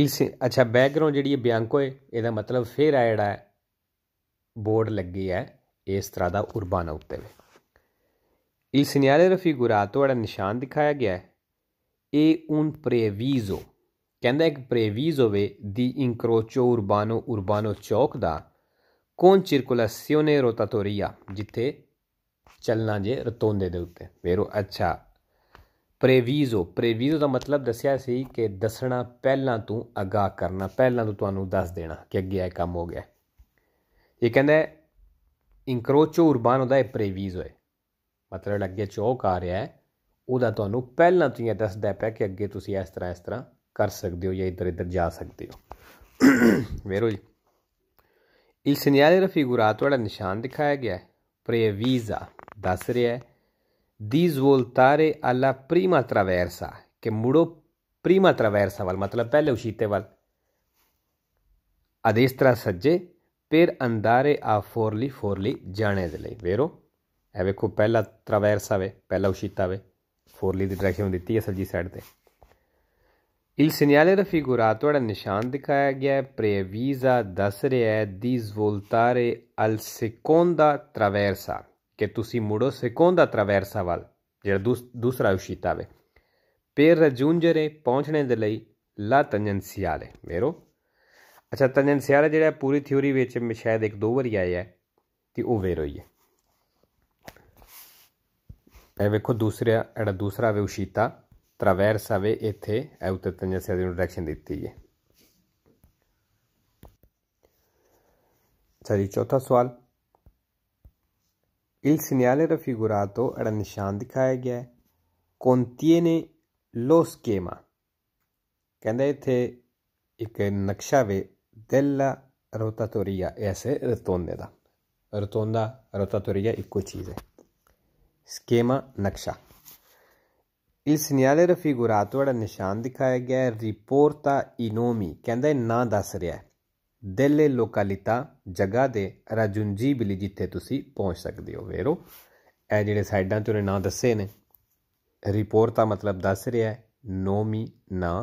ਇਸ ਅੱਛਾ ਬੈਕਗ੍ਰਾਉਂਡ ਜਿਹੜੀ ਹੈ ਬਿਆੰਕੋ ਹੈ ਇਹਦਾ ਮਤਲਬ ਫੇਰ ਆ ਜਿਹੜਾ ਬੋਰਡ ਲੱਗੀ ਹੈ ਇਹ ਇਸਤਰਾਦਾ ਉਰਬਾਨਾ ਉੱਤੇ ਵੇ Il segnale raffigurato era ਨਿਸ਼ਾਨ ਦਿਖਾਇਆ ਗਿਆ ਹੈ ਇਹ ਉਨ ਪ੍ਰੇਵੀਜ਼ੋ ਕਹਿੰਦਾ ਇੱਕ previso ਵੇ ਦੀ incrocio ਉਰਬਾਨੋ ਉਰਬਾਨੋ ਚੌਕ ਦਾ ਕੋਨ circolazione ਰੋਟਾਟੋਰੀਆ ਜਿੱਥੇ ਚੱਲਣਾ ਜੇ ਰਤੋਂਦੇ ਦੇ ਉੱਤੇ ਵੇਰੋ ਅੱਛਾ ਪ੍ਰੇਵੀਜ਼ੋ ਪ੍ਰੇਵੀਜ਼ੋ ਦਾ ਮਤਲਬ ਦੱਸਿਆ ਸੀ ਕਿ ਦੱਸਣਾ ਪਹਿਲਾਂ ਤੂੰ ਅਗਾਹ ਕਰਨਾ ਪਹਿਲਾਂ ਤੋਂ ਤੁਹਾਨੂੰ ਦੱਸ ਦੇਣਾ ਕਿ ਅੱਗੇ ਇਹ ਕੰਮ ਹੋ ਗਿਆ ਇਹ ਕਹਿੰਦਾ ਇਨਕਰੋਚੋ ਉਰਬਾਨ ਉਹਦਾ ਇਹ ਪ੍ਰੇਵੀਜ਼ ਹੋਏ ਮਤਲਬ ਅੱਗੇ ਜੋ ਉਹ ਕਰ ਰਿਹਾ ਹੈ ਉਹਦਾ ਤੁਹਾਨੂੰ ਪਹਿਲਾਂ ਤੋਂ ਹੀ ਦੱਸਦਾ ਪਿਆ ਕਿ ਅੱਗੇ ਤੁਸੀਂ ਇਸ ਤਰ੍ਹਾਂ ਇਸ ਤਰ੍ਹਾਂ ਕਰ ਸਕਦੇ ਹੋ ਜਾਂ ਇੱਧਰ ਇੱਧਰ ਜਾ ਸਕਦੇ ਹੋ ਵੇਰੋ ਜੀ Il segnale raffigurato alla nishan eh. dikhaya gaya hai. Preavvisa, das ਰਿਹਾ eh, ਹੈ di svoltare alla prima traversa, che muro prima traversa val, matlab pehle uscite val. Ad destra sajje per andare a Forli Forli जाने vero? E वेरो ਇਹ ਵੇਖੋ ਪਹਿਲਾ ਟਰਵਰਸ ਆਵੇ uscita Forli di direzione di ਦਿੱਤੀ ਹੈ ਸੱਜੀ Il segnale raffigurato era ਨਿਸ਼ਾਨ ਦਿਖਾਇਆ ਗਿਆ previsa ਦੱਸ ਰਿਹਾ di svoltare al seconda traversa che tu si ਮੁੜੋ seconda traversa ਵੱਲ ਜਿਹੜਾ ਦੂਸਰਾ uscita per raggiungere ਪਹੁੰਚਣੇ ਦੇ ਲਈ la tangenziale vero ਅੱਛਾ ਤਨਨ ਸਿਆਰਾ ਜਿਹੜਾ ਪੂਰੀ ਥਿਉਰੀ ਵਿੱਚ ਸ਼ਾਇਦ ਇੱਕ ਦੋ ਵਾਰੀ ਆਇਆ ਹੈ ਕਿ ਉਹ ਵੇਰ ਹੋਈ ਹੈ ਇਹ ਵੇਖੋ ਦੂਸਰਾ ਜਿਹੜਾ ਦੂਸਰਾ ਵੇ ਉਸ਼ੀਤਾ ਟਰਾਵਰਸ ਆਵੇ ਇੱਥੇ ਇਹ ਉੱਤੇ ਤਨਨ ਸਿਆਰਾ ਦੀ ਡਾਇਰੈਕਸ਼ਨ ਦਿੱਤੀ ਹੈ ਚਲੀ ਚੌਥਾ ਸਵਾਲ ਇਲ Il segnale raffigurato ਅੜਾ ਨਿਸ਼ਾਨ ਦਿਖਾਇਆ ਗਿਆ ਹੈ contiene lo schema ਕਹਿੰਦਾ ਇੱਥੇ ਇੱਕ ਨਕਸ਼ਾ ਵੇ della rotatoria e a sé rotonda. Rotonda, rotatoria, equal cheese. Schema Naksha. Il segnale raffigurato da ਨਿਸ਼ਾਨ ਦਿਖਾਇਆ ਗਿਆ ਹੈ ਰਿਪੋਰਟਾ ਇਨੋਮੀ ਕਹਿੰਦਾ ਇਹ ਨਾਂ ਦੱਸ ਰਿਹਾ ਹੈ ਦਿੱਲੇ ਲੋਕਾਲਿਤਾ ਜਗ੍ਹਾ ਦੇ ਰਾਜੁੰਜੀ ਬਿਲੀ ਜਿੱਥੇ ਤੁਸੀਂ ਪਹੁੰਚ ਸਕਦੇ ਹੋ ਵੇਰੋ ਇਹ ਜਿਹੜੇ ਸਾਈਡਾਂ ਤੇ ਉਹਨੇ ਨਾਂ ਦੱਸੇ ਨੇ ਰਿਪੋਰਟਾ ਮਤਲਬ ਦੱਸ ਰਿਹਾ ਹੈ ਨੋਮੀ ਨਾਂ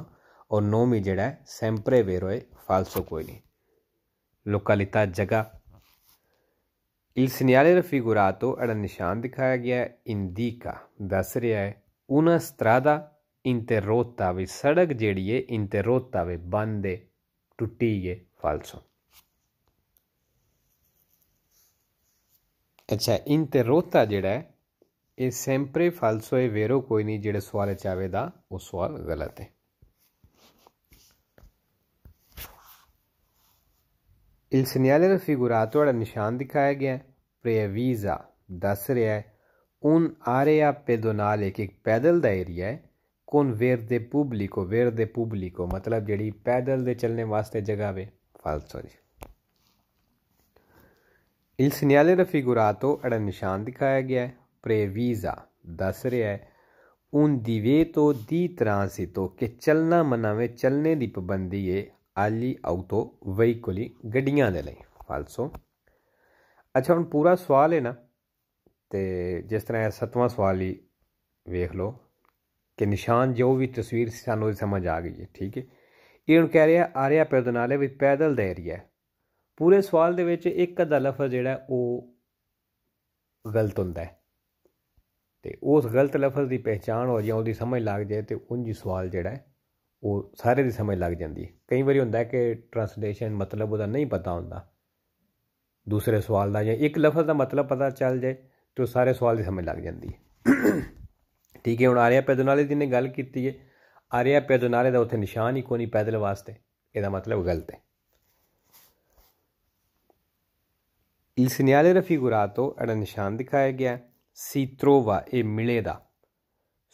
ਔਰ ਨੋ ਵੀ ਜਿਹੜਾ ਹੈ ਸੈਂਪਰੇ ਵੇਰੋਏ ਫਾਲਸੋ ਕੋਈ ਨਹੀਂ ਲੋਕਲਿਤਾ ਜਗਾ ਇਲ ਸਿਨਿਆਲੇ ਰਫੀਗੁਰਾਤੋ ਅੜਾ ਨਿਸ਼ਾਨ ਦਿਖਾਇਆ ਗਿਆ ਹੈ ਇੰਦੀਕਾ ਦੱਸ ਰਿਹਾ ਹੈ ਉਨਾ ਸਤਰਾਦਾ ਇੰਟਰੋਤਾ ਵੀ ਸੜਕ ਜਿਹੜੀ ਹੈ ਇੰਟਰੋਤਾ ਵੀ ਬੰਦੇ ਟੁੱਟੀ ਹੈ ਫਾਲਸੋ ਅੱਛਾ ਇੰਟਰੋਤਾ ਜਿਹੜਾ ਇਹ ਸੈਂਪਰੇ ਫਾਲਸੋ ਹੈ ਵੇਰੋ ਕੋਈ ਨਹੀਂ ਜਿਹੜੇ ਸਵਾਲ ਚ ਆਵੇ ਦਾ ਉਹ ਸਵਾਲ ਗਲਤ ਹੈ Il segnale raffigurato alla Nishan dikhaya gaya है previsa ਦੱਸ ਰਿਹਾ ਹੈ un area pedonale che ਪੈਦਲ ਦਾ ਏਰੀਆ ਹੈ con verde pubblico verde pubblico ਮਤਲਬ ਜਿਹੜੀ ਪੈਦਲ ਦੇ ਚੱਲਣ ਵਾਸਤੇ ਜਗ੍ਹਾ ਵੇ ਫਾਲਸੋ ਜੀ Il segnale raffigurato alla Nishan dikhaya gaya hai previsa ਦੱਸ ਰਿਹਾ ਹੈ un divieto di transito che ਚੱਲਣਾ ਮਨਾਵੇਂ ਚੱਲਣੇ ਦੀ ਪਾਬੰਦੀ ਹੈ ਆਲੀ ਆਊਟੋ ਵਹੀਕਲੀ ਗੱਡੀਆਂ ਦੇ ਲਈ ਫਾਲਸੋ ਅੱਛਾ ਹੁਣ ਪੂਰਾ ਸਵਾਲ ਹੈ ਨਾ ਤੇ ਜਿਸ ਤਰ੍ਹਾਂ ਇਹ ਸਤਵਾਂ ਸਵਾਲ ਹੀ ਵੇਖ ਲਓ ਕਿ ਨਿਸ਼ਾਨ ਜੋ ਵੀ ਤਸਵੀਰ ਸਾਨੂੰ ਸਮਝ ਆ ਗਈ ਹੈ ਠੀਕ ਹੈ ਇਹ ਹੁਣ ਕਹਿ ਰਿਹਾ ਆਰਿਆ ਨਾਲੇ ਵੀ ਪੈਦਲ ਦੇ ਏਰੀਆ ਪੂਰੇ ਸਵਾਲ ਦੇ ਵਿੱਚ ਇੱਕ ਅਦਾ ਲਫ਼ਜ਼ ਜਿਹੜਾ ਉਹ ਗਲਤ ਹੁੰਦਾ ਹੈ ਤੇ ਉਸ ਗਲਤ ਲਫ਼ਜ਼ ਦੀ ਪਹਿਚਾਣ ਹੋ ਜਾਏ ਉਹਦੀ ਸਮਝ ਲੱਗ ਜਾਏ ਤੇ ਉਂਝ ਸਵਾਲ ਜਿਹੜਾ ਉਹ ਸਾਰੇ ਦੀ ਸਮਝ ਲੱਗ ਜਾਂਦੀ ਹੈ ਕਈ ਵਾਰੀ ਹੁੰਦਾ ਹੈ ਕਿ ਟ੍ਰਾਂਸਲੇਸ਼ਨ ਮਤਲਬ ਉਹਦਾ ਨਹੀਂ ਪਤਾ ਹੁੰਦਾ ਦੂਸਰੇ ਸਵਾਲ ਦਾ ਜਾਂ ਇੱਕ ਲਫ਼ਜ਼ ਦਾ ਮਤਲਬ ਪਤਾ ਚੱਲ ਜਾਏ ਤੇ ਸਾਰੇ ਸਵਾਲ ਦੀ ਸਮਝ ਲੱਗ ਜਾਂਦੀ ਹੈ ਠੀਕ ਹੈ ਹੁਣ ਆਰਿਆ ਪੈਦਨਾਲੇ ਦੀ ਨੇ ਗੱਲ ਕੀਤੀ ਹੈ ਆਰਿਆ ਪੈਦਨਾਲੇ ਦਾ ਉੱਥੇ ਨਿਸ਼ਾਨ ਹੀ ਕੋਈ ਨਹੀਂ ਪੈਦਲ ਵਾਸਤੇ ਇਹਦਾ ਮਤਲਬ ਗਲਤ ਹੈ ਇਸ ਨਿਆਲੇ raffigurato era un ਨਿਸ਼ਾਨ ਦਿਖਾਇਆ ਗਿਆ ਸੀਤਰੋਵਾ ਇਹ ਮਿਲੇ ਦਾ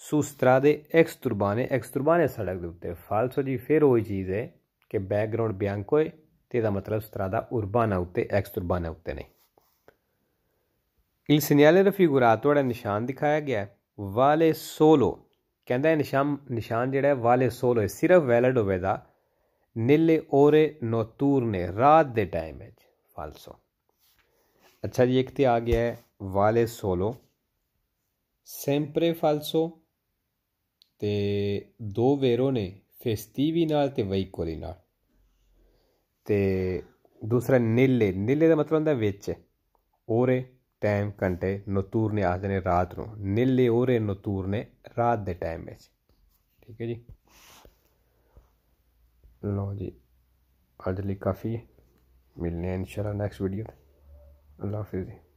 ਸੂਸਤਰਾ ਦੇ ਐਕਸ ਤੁਰਬਾਨੇ ਐਕਸ ਤੁਰਬਾਨੇ ਸੜਕ ਦੇ ਉੱਤੇ ਫਾਲਸੋ ਜੀ ਫਿਰ ਉਹੀ ਚੀਜ਼ ਹੈ ਕਿ ਬੈਕਗ੍ਰਾਉਂਡ ਬਿਆਂਕੋ ਹੈ ਤੇ ਦਾ ਮਤਲਬ ਸਤਰਾ ਦਾ ਉਰਬਾਨਾ ਉੱਤੇ ਐਕਸ ਤੁਰਬਾਨੇ ਉੱਤੇ ਨਹੀਂ ਇਲ ਸਿਨਿਆਲੇ ਦਾ ਫਿਗੂਰਾਤੋ ਤੋੜਾ ਨਿਸ਼ਾਨ ਦਿਖਾਇਆ ਗਿਆ ਵਾਲੇ ਸੋਲੋ ਕਹਿੰਦਾ ਹੈ ਨਿਸ਼ਾਨ ਨਿਸ਼ਾਨ ਜਿਹੜਾ ਹੈ ਵਾਲੇ ਸੋਲੋ ਹੈ ਸਿਰਫ ਵੈਲਿਡ ਹੋਵੇਗਾ ਨੀਲੇ ਔਰੇ ਨੋਤੂਰ ਨੇ ਰਾਤ ਦੇ ਟਾਈਮ ਵਿੱਚ ਫਾਲਸੋ ਅੱਛਾ ਜੀ ਇੱਕ ਤੇ ਆ ਗਿਆ ਹੈ ਵਾਲੇ ਸੋਲੋ ਸੈਂਪਰੇ ਫਾਲਸੋ ਤੇ ਦੋ ਵੇਰੋ ਨੇ ਫੇਸਤੀ ਵੀ ਨਾਲ ਤੇ ਵਈਕੋਲੀ ਨਾਲ ਤੇ ਦੂਸਰਾ ਨੀਲੇ ਨੀਲੇ ਦਾ ਮਤਲਬ ਹੁੰਦਾ ਵਿੱਚ ਔਰੇ ਟਾਈਮ ਘੰਟੇ ਨਤੂਰ ਨੇ ਆਖਦੇ ਨੇ ਰਾਤ ਨੂੰ ਨੀਲੇ ਔਰੇ ਨਤੂਰ ਨੇ ਰਾਤ ਦੇ ਟਾਈਮ ਵਿੱਚ ਠੀਕ ਹੈ ਜੀ ਲੋ ਜੀ ਅੱਜ ਲਈ ਕਾਫੀ ਮਿਲਨੇ ਇਨਸ਼ਾਅੱਲਾ ਨੈਕਸਟ ਵੀਡੀਓ ਤੇ ਅੱਲਾਹ ਹਾਫਿਜ਼